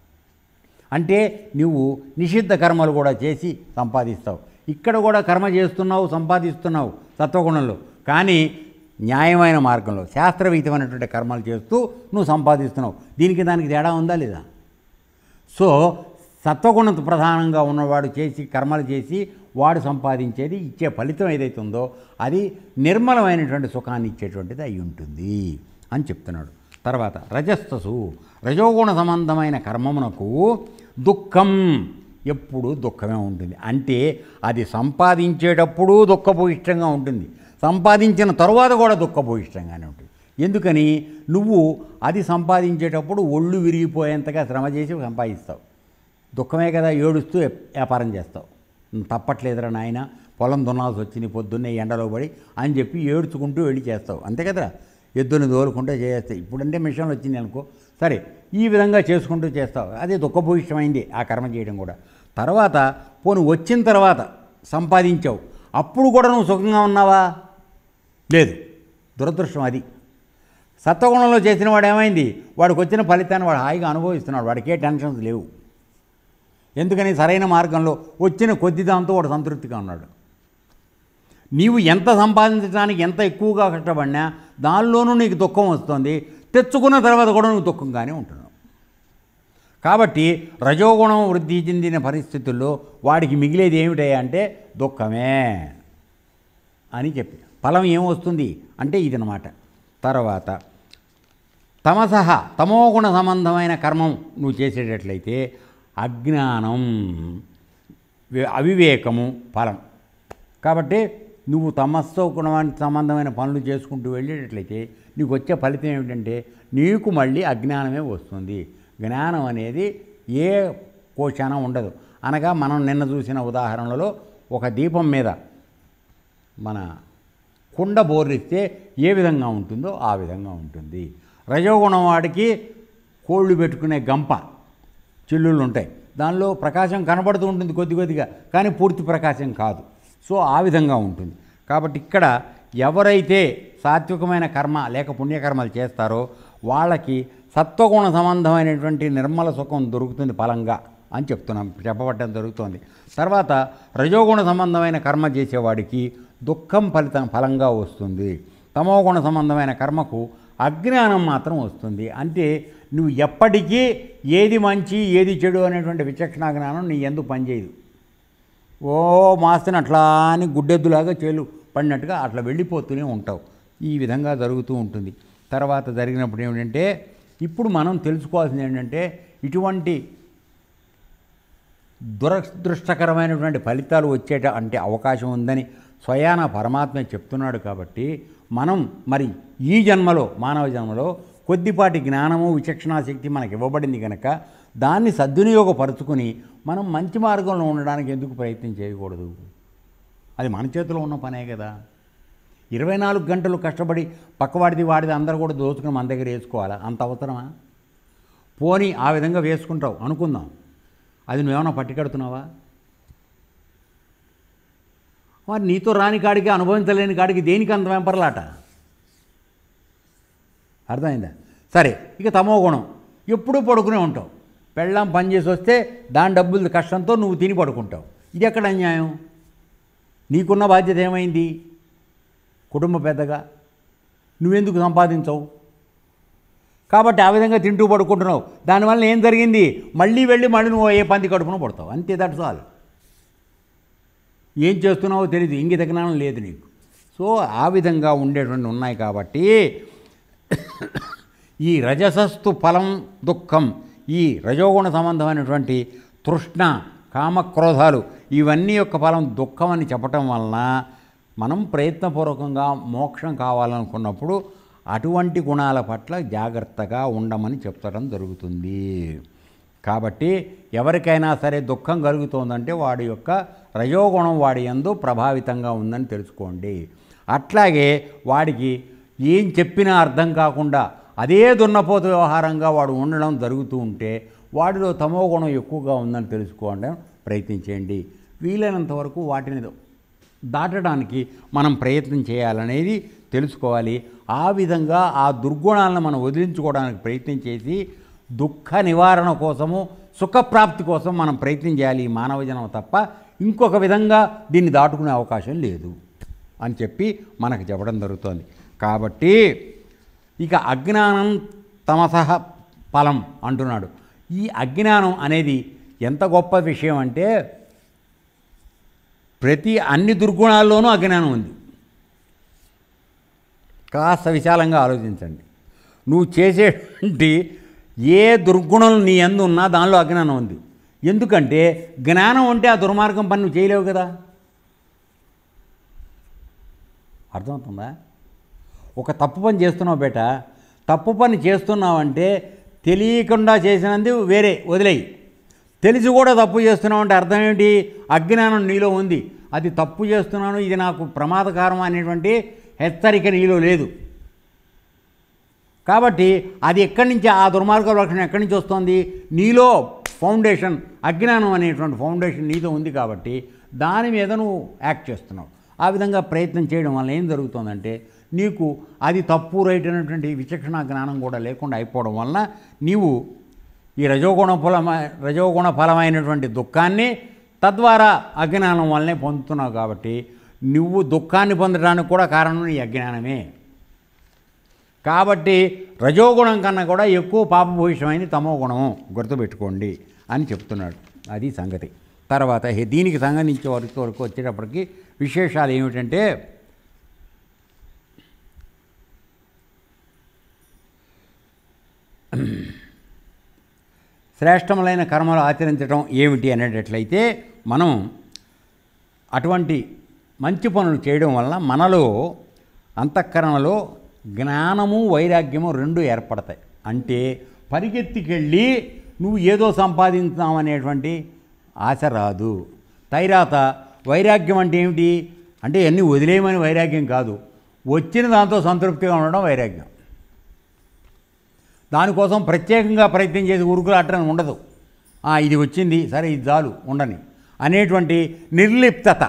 అంటే నువ్వు నిషిద్ధ కర్మలు కూడా చేసి సంపాదిస్తావు ఇక్కడ కూడా కర్మ చేస్తున్నావు సంపాదిస్తున్నావు సత్వగుణంలో కానీ న్యాయమైన మార్గంలో శాస్త్రవీతమైనటువంటి కర్మలు చేస్తూ నువ్వు సంపాదిస్తున్నావు దీనికి దానికి తేడా ఉందా లేదా సో సత్వగుణ ప్రధానంగా ఉన్నవాడు చేసి కర్మలు చేసి వాడు సంపాదించేది ఇచ్చే ఫలితం ఏదైతే ఉందో అది నిర్మలమైనటువంటి సుఖాన్ని ఇచ్చేటువంటిది అయి ఉంటుంది అని చెప్తున్నాడు తర్వాత రజస్తసు రజోగుణ సంబంధమైన కర్మమునకు దుఃఖం ఎప్పుడూ దుఃఖమే ఉంటుంది అంటే అది సంపాదించేటప్పుడు దుఃఖభూయిష్టంగా ఉంటుంది సంపాదించిన తరువాత కూడా దుఃఖభూయిష్టంగానే ఉంటుంది ఎందుకని నువ్వు అది సంపాదించేటప్పుడు ఒళ్ళు విరిగిపోయేంతగా శ్రమ చేసి సంపాదిస్తావు దుఃఖమే కదా ఏడుస్తూ వ్యాపారం చేస్తావు తప్పట్లేదురా నాయన పొలం దున్నాల్సి నీ పొద్దున్నే ఎండలో పడి అని చెప్పి ఏడుచుకుంటూ వెళ్ళి చేస్తావు అంతే కదరా ఎద్దుని దోలుకుంటూ చేస్తాయి ఇప్పుడంటే మిషన్లు వచ్చింది అనుకో సరే ఈ విధంగా చేసుకుంటూ చేస్తావు దుఃఖ భవిష్యమైంది ఆ కర్మ చేయడం కూడా తర్వాత పోను వచ్చిన తర్వాత సంపాదించావు అప్పుడు కూడా నువ్వు సుఖంగా ఉన్నావా లేదు దురదృష్టం అది సత్వగుణంలో చేసిన వాడు ఏమైంది వాడికి వచ్చిన ఫలితాన్ని వాడు హాయిగా అనుభవిస్తున్నాడు వాడికి ఏ టెన్షన్స్ లేవు ఎందుకని సరైన మార్గంలో వచ్చిన కొద్ది దాంతో వాడు సంతృప్తిగా ఉన్నాడు నీవు ఎంత సంపాదించడానికి ఎంత ఎక్కువగా కష్టపడినా దానిలోనూ నీకు దుఃఖం వస్తుంది తెచ్చుకున్న తర్వాత కూడా నువ్వు దుఃఖంగానే ఉంటున్నావు కాబట్టి రజోగుణం వృద్ధి చెందిన పరిస్థితుల్లో వాడికి మిగిలేది ఏమిటయ్యా అంటే దుఃఖమే అని చెప్పి ఫలం ఏమొస్తుంది అంటే ఇదనమాట తర్వాత తమసహ తమోగుణ సంబంధమైన కర్మం నువ్వు చేసేటట్లయితే అజ్ఞానం అవివేకము ఫలం కాబట్టి నువ్వు తమస్తో గుణవానికి సంబంధమైన పనులు చేసుకుంటూ వెళ్ళేటట్లయితే నీకు వచ్చే ఫలితం ఏమిటంటే నీకు మళ్ళీ అజ్ఞానమే వస్తుంది జ్ఞానం అనేది ఏ కోశాన ఉండదు అనగా మనం నిన్న చూసిన ఉదాహరణలో ఒక దీపం మీద మన కుండ బోర్లిస్తే ఏ విధంగా ఉంటుందో ఆ విధంగా ఉంటుంది రజోగుణం వాడికి కోళ్ళు పెట్టుకునే గంప చిల్లులు ఉంటాయి దానిలో ప్రకాశం కనబడుతూ ఉంటుంది కొద్ది కొద్దిగా కానీ పూర్తి ప్రకాశం కాదు సో ఆ విధంగా ఉంటుంది కాబట్టి ఇక్కడ ఎవరైతే సాత్వికమైన కర్మ లేక పుణ్యకర్మలు చేస్తారో వాళ్ళకి సత్వగుణ సంబంధమైనటువంటి నిర్మల సుఖం దొరుకుతుంది ఫలంగా అని చెప్తున్నాం చెప్పబట్టడం జరుగుతోంది తర్వాత రజోగుణ సంబంధమైన కర్మ చేసేవాడికి దుఃఖం ఫలితం ఫలంగా వస్తుంది తమోగుణ సంబంధమైన కర్మకు అజ్ఞానం మాత్రం వస్తుంది అంటే నువ్వు ఎప్పటికీ ఏది మంచి ఏది చెడు అనేటువంటి విచక్షణ జ్ఞానం నీ ఎందుకు పనిచేయదు ఓ మాస్తని అట్లా అని గుడ్డెద్దులాగా చేలు పడినట్టుగా అట్లా వెళ్ళిపోతూనే ఉంటావు ఈ విధంగా జరుగుతూ ఉంటుంది తర్వాత జరిగినప్పుడు ఏమిటంటే ఇప్పుడు మనం తెలుసుకోవాల్సింది ఏంటంటే ఇటువంటి దురదృష్టకరమైనటువంటి ఫలితాలు వచ్చేట అంటే అవకాశం ఉందని స్వయాన పరమాత్మ చెప్తున్నాడు కాబట్టి మనం మరి ఈ జన్మలో మానవ జన్మలో కొద్దిపాటి జ్ఞానము విచక్షణాశక్తి మనకి ఇవ్వబడింది కనుక దాన్ని సద్వినియోగపరుచుకుని మనం మంచి మార్గంలో ఉండడానికి ఎందుకు ప్రయత్నం చేయకూడదు అది మన చేతిలో ఉన్న పనే కదా ఇరవై నాలుగు గంటలు కష్టపడి పక్కవాడిది వాడిది అందరూ కూడా దోచుకుని మన దగ్గర వేసుకోవాలా అంత అవసరమా పోనీ ఆ విధంగా వేసుకుంటావు అనుకుందాం అది నువ్వేమైనా పట్టుకెడుతున్నావా మరి నీతో రాని కాడికి అనుభవించలేని కాడికి దేనికి అంత వెంపర్లాట అర్థమైందా సరే ఇక తమో గుణం ఎప్పుడూ పడుకునే ఉంటావు పెళ్ళం పని చేసి వస్తే దాని డబ్బులు కష్టంతో నువ్వు తిని పడుకుంటావు ఇది ఎక్కడ అన్యాయం నీకున్న బాధ్యత ఏమైంది కుటుంబ పెద్దగా నువ్వెందుకు సంపాదించవు కాబట్టి ఆ విధంగా తింటూ పడుకుంటున్నావు దానివల్ల ఏం జరిగింది మళ్ళీ వెళ్ళి మళ్ళీ నువ్వు ఏ పంది కడుపున పడతావు అంతే దట్ చాలు ఏం చేస్తున్నావో తెలియదు ఇంగిత జ్ఞానం లేదు నీకు సో ఆ విధంగా ఉండేటువంటి ఉన్నాయి కాబట్టి ఈ రజసస్తు ఫలం దుఃఖం ఈ రజోగుణ సంబంధమైనటువంటి తృష్ణ కామక్రోధాలు ఇవన్నీ యొక్క ఫలం దుఃఖం అని చెప్పటం వలన మనం ప్రయత్నపూర్వకంగా మోక్షం కావాలనుకున్నప్పుడు అటువంటి గుణాల పట్ల జాగ్రత్తగా ఉండమని చెప్తడం జరుగుతుంది కాబట్టి ఎవరికైనా సరే దుఃఖం కలుగుతోందంటే వాడి యొక్క రజోగుణం వాడి ఎందు ప్రభావితంగా ఉందని తెలుసుకోండి అట్లాగే వాడికి ఏం చెప్పినా అర్థం కాకుండా అదే దున్నపోత వ్యవహారంగా వాడు ఉండడం జరుగుతూ ఉంటే వాడిలో తమో గుణం ఎక్కువగా ఉందని తెలుసుకోవడం ప్రయత్నించేయండి వీలైనంత వరకు వాటిని దాటడానికి మనం ప్రయత్నం చేయాలనేది తెలుసుకోవాలి ఆ విధంగా ఆ దుర్గుణాలను మనం వదిలించుకోవడానికి ప్రయత్నం చేసి దుఃఖ నివారణ కోసము సుఖప్రాప్తి కోసం మనం ప్రయత్నం చేయాలి ఈ మానవజనం తప్ప ఇంకొక విధంగా దీన్ని దాటుకునే అవకాశం లేదు అని చెప్పి మనకు చెప్పడం జరుగుతోంది కాబట్టి ఇక అజ్ఞానం తమస ఫలం అంటున్నాడు ఈ అజ్ఞానం అనేది ఎంత గొప్ప విషయం అంటే ప్రతి అన్ని దుర్గుణాల్లోనూ అజ్ఞానం ఉంది కాస్త విశాలంగా ఆలోచించండి నువ్వు చేసేటువంటి ఏ దుర్గుణం నీ ఎందు ఉన్నా దానిలో అజ్ఞానం ఉంది ఎందుకంటే జ్ఞానం ఉంటే ఆ దుర్మార్గం పని నువ్వు చేయలేవు కదా అర్థమవుతుందా ఒక తప్పు పని చేస్తున్నావు బేట తప్పు పని చేస్తున్నావంటే తెలియకుండా చేసినది వేరే వదిలేయి తెలిసి కూడా తప్పు చేస్తున్నావు అంటే అర్థం ఏంటి అజ్ఞానం నీలో ఉంది అది తప్పు చేస్తున్నాను ఇది నాకు ప్రమాదకరం అనేటువంటి హెచ్చరిక నీలో లేదు కాబట్టి అది ఎక్కడి నుంచి ఆ దుర్మార్గ లక్షణం ఎక్కడి నుంచి వస్తుంది నీలో ఫౌండేషన్ అజ్ఞానం అనేటువంటి ఫౌండేషన్ నీతో ఉంది కాబట్టి దాని మీద నువ్వు యాక్ట్ చేస్తున్నావు ఆ విధంగా ప్రయత్నం చేయడం వల్ల ఏం జరుగుతుందంటే నీకు అది తప్పు రైట్ అనేటువంటి విచక్షణ జ్ఞానం కూడా లేకుండా అయిపోవడం వలన నీవు ఈ రజోగుణ ఫలమై రజోగుణ ఫలమైనటువంటి దుఃఖాన్ని తద్వారా అజ్ఞానం వల్లనే పొందుతున్నావు కాబట్టి నువ్వు దుఃఖాన్ని పొందడానికి కూడా కారణం నీ అజ్ఞానమే కాబట్టి రజోగుణం కన్నా కూడా ఎక్కువ పాపభూషమైంది తమో గుణము గుర్తుపెట్టుకోండి అని చెప్తున్నాడు అది సంగతి తర్వాత దీనికి సంబంధించే వరకు వరకు వచ్చేటప్పటికి విశేషాలు ఏమిటంటే శ్రేష్టములైన కర్మలు ఆచరించడం ఏమిటి అనేటట్లయితే మనం అటువంటి మంచి పనులు చేయడం వల్ల మనలో అంతఃకరణలో జ్ఞానము వైరాగ్యము రెండు ఏర్పడతాయి అంటే పరిగెత్తికెళ్ళి నువ్వు ఏదో అనేటువంటి ఆశ రాదు తైరాత వైరాగ్యం అంటే ఏమిటి అంటే అన్నీ వదిలేయమని వైరాగ్యం కాదు వచ్చిన దాంతో సంతృప్తిగా ఉండడం వైరాగ్యం దానికోసం ప్రత్యేకంగా ప్రయత్నం చేసి ఉరుకులాటం ఉండదు ఇది వచ్చింది సరే ఇది చాలు ఉండని అనేటువంటి నిర్లిప్తత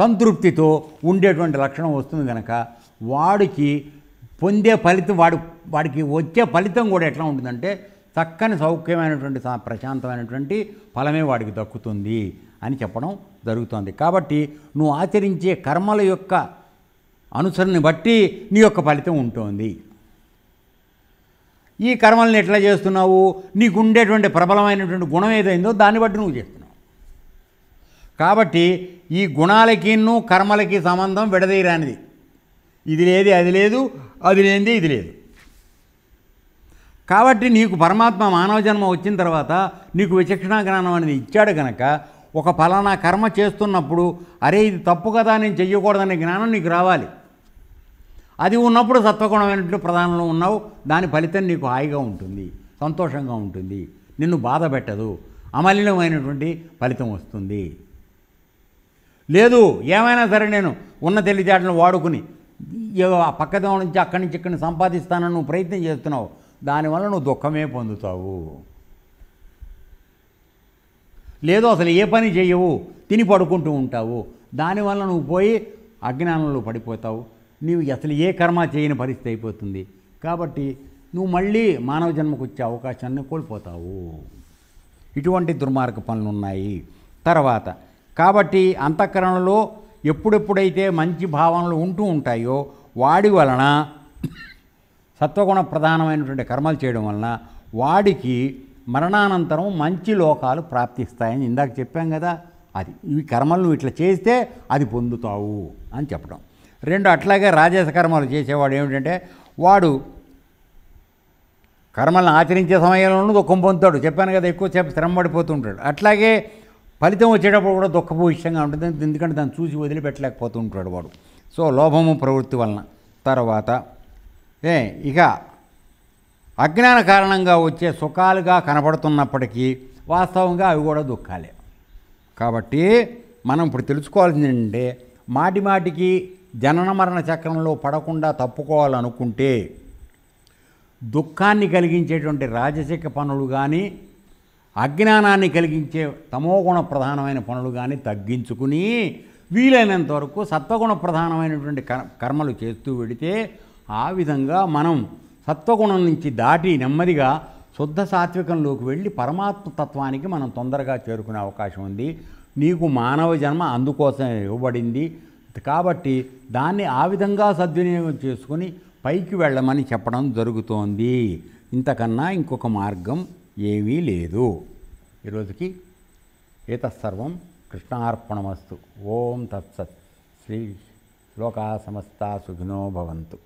సంతృప్తితో ఉండేటువంటి లక్షణం వస్తుంది కనుక వాడికి పొందే ఫలితం వాడు వాడికి వచ్చే ఫలితం కూడా ఎట్లా ఉంటుందంటే చక్కని సౌఖ్యమైనటువంటి ప్రశాంతమైనటువంటి ఫలమే వాడికి దక్కుతుంది అని చెప్పడం జరుగుతుంది కాబట్టి నువ్వు ఆచరించే కర్మల యొక్క అనుసరణని బట్టి నీ యొక్క ఫలితం ఉంటుంది ఈ కర్మల్ని ఎట్లా చేస్తున్నావు నీకు ఉండేటువంటి ప్రబలమైనటువంటి గుణం ఏదైందో దాన్ని బట్టి నువ్వు చేస్తున్నావు కాబట్టి ఈ గుణాలకిను కర్మలకి సంబంధం విడదీరానిది ఇది లేదు అది లేదు అది లేనిది ఇది లేదు కాబట్టి నీకు పరమాత్మ మానవ జన్మ వచ్చిన తర్వాత నీకు విచక్షణా జ్ఞానం అనేది ఇచ్చాడు కనుక ఒక ఫలానా కర్మ చేస్తున్నప్పుడు అరే ఇది తప్పు కదా నేను చెయ్యకూడదనే జ్ఞానం నీకు రావాలి అది ఉన్నప్పుడు సత్వగుణమైనటువంటి ప్రధానంలో ఉన్నావు దాని ఫలితం నీకు హాయిగా ఉంటుంది సంతోషంగా ఉంటుంది నిన్ను బాధ పెట్టదు అమలినమైనటువంటి ఫలితం వస్తుంది లేదు ఏమైనా సరే నేను ఉన్న తెలివితేటలను వాడుకుని ఆ పక్కదో నుంచి అక్కడి నుంచి ఇక్కడిని సంపాదిస్తానని నువ్వు ప్రయత్నం చేస్తున్నావు దానివల్ల నువ్వు దుఃఖమే పొందుతావు లేదు అసలు ఏ పని చేయవు తిని పడుకుంటూ ఉంటావు దానివల్ల నువ్వు పోయి అజ్ఞానంలో పడిపోతావు నీవు అసలు ఏ కర్మ చేయని పరిస్థితి అయిపోతుంది కాబట్టి నువ్వు మళ్ళీ మానవ జన్మకు వచ్చే అవకాశాన్ని కోల్పోతావు ఇటువంటి దుర్మార్గ పనులు ఉన్నాయి తర్వాత కాబట్టి అంతఃకరణలో ఎప్పుడెప్పుడైతే మంచి భావనలు ఉంటూ ఉంటాయో వాడి వలన సత్వగుణ ప్రధానమైనటువంటి కర్మలు చేయడం వలన వాడికి మరణానంతరం మంచి లోకాలు ప్రాప్తిస్తాయని ఇందాక చెప్పాం కదా అది ఇవి కర్మలను ఇట్లా చేస్తే అది పొందుతావు అని చెప్పడం రెండు అట్లాగే రాజేశ కర్మలు చేసేవాడు ఏమిటంటే వాడు కర్మలను ఆచరించే సమయంలోనూ దుఃఖం పొందుతాడు చెప్పాను కదా ఎక్కువసేపు శ్రమ పడిపోతుంటాడు అట్లాగే ఫలితం వచ్చేటప్పుడు కూడా దుఃఖభూయిష్టంగా ఉంటుంది ఎందుకంటే దాన్ని చూసి వదిలిపెట్టలేకపోతూ ఉంటాడు వాడు సో లోభము ప్రవృత్తి వలన తర్వాత ఏ ఇక అజ్ఞాన కారణంగా వచ్చే సుఖాలుగా కనపడుతున్నప్పటికీ వాస్తవంగా అవి కూడా దుఃఖాలే కాబట్టి మనం ఇప్పుడు తెలుసుకోవాల్సిందంటే మాటి మాటికి జనన మరణ చక్రంలో పడకుండా తప్పుకోవాలనుకుంటే దుఃఖాన్ని కలిగించేటువంటి రాజసిక పనులు కానీ అజ్ఞానాన్ని కలిగించే తమోగుణ ప్రధానమైన పనులు కానీ తగ్గించుకుని వీలైనంత వరకు సత్వగుణ ప్రధానమైనటువంటి కర్మలు చేస్తూ వెడితే ఆ విధంగా మనం సత్వగుణం నుంచి దాటి నెమ్మదిగా శుద్ధ సాత్వికంలోకి వెళ్ళి పరమాత్మ తత్వానికి మనం తొందరగా చేరుకునే అవకాశం ఉంది నీకు మానవ జన్మ అందుకోసం ఇవ్వబడింది కాబట్టి దాన్ని ఆ విధంగా సద్వినియోగం చేసుకుని పైకి వెళ్ళమని చెప్పడం జరుగుతోంది ఇంతకన్నా ఇంకొక మార్గం ఏమీ లేదు ఈరోజుకి ఏతత్సర్వం కృష్ణార్పణమస్తు ఓం తత్సత్ శ్రీ లోకా సమస్త సుఖినో భవంతు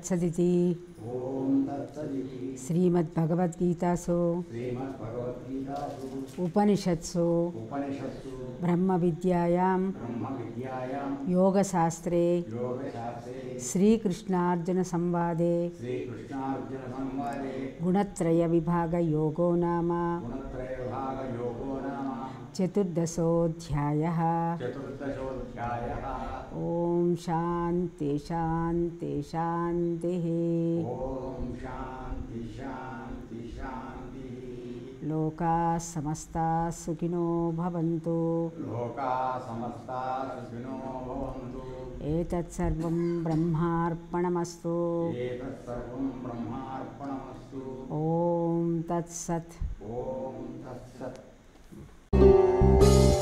तत्सदिति श्रीमद्भगवद्गीतासु उपनिषत्सु ब्रह्मविद्यायां योगशास्त्रे श्रीकृष्णार्जुनसंवादे गुणत्रयविभागयोगो नाम चतुर्दशोऽध्यायः चतुर्दशोऽध्यायः ॐ शान्ति शान्ति शान्तिः लोकाः समस्ताः सुखिनो भवन्तु एतत् सर्वं ब्रह्मार्पणमस्तु ॐ तत्सत् ॐ तत्सत् Música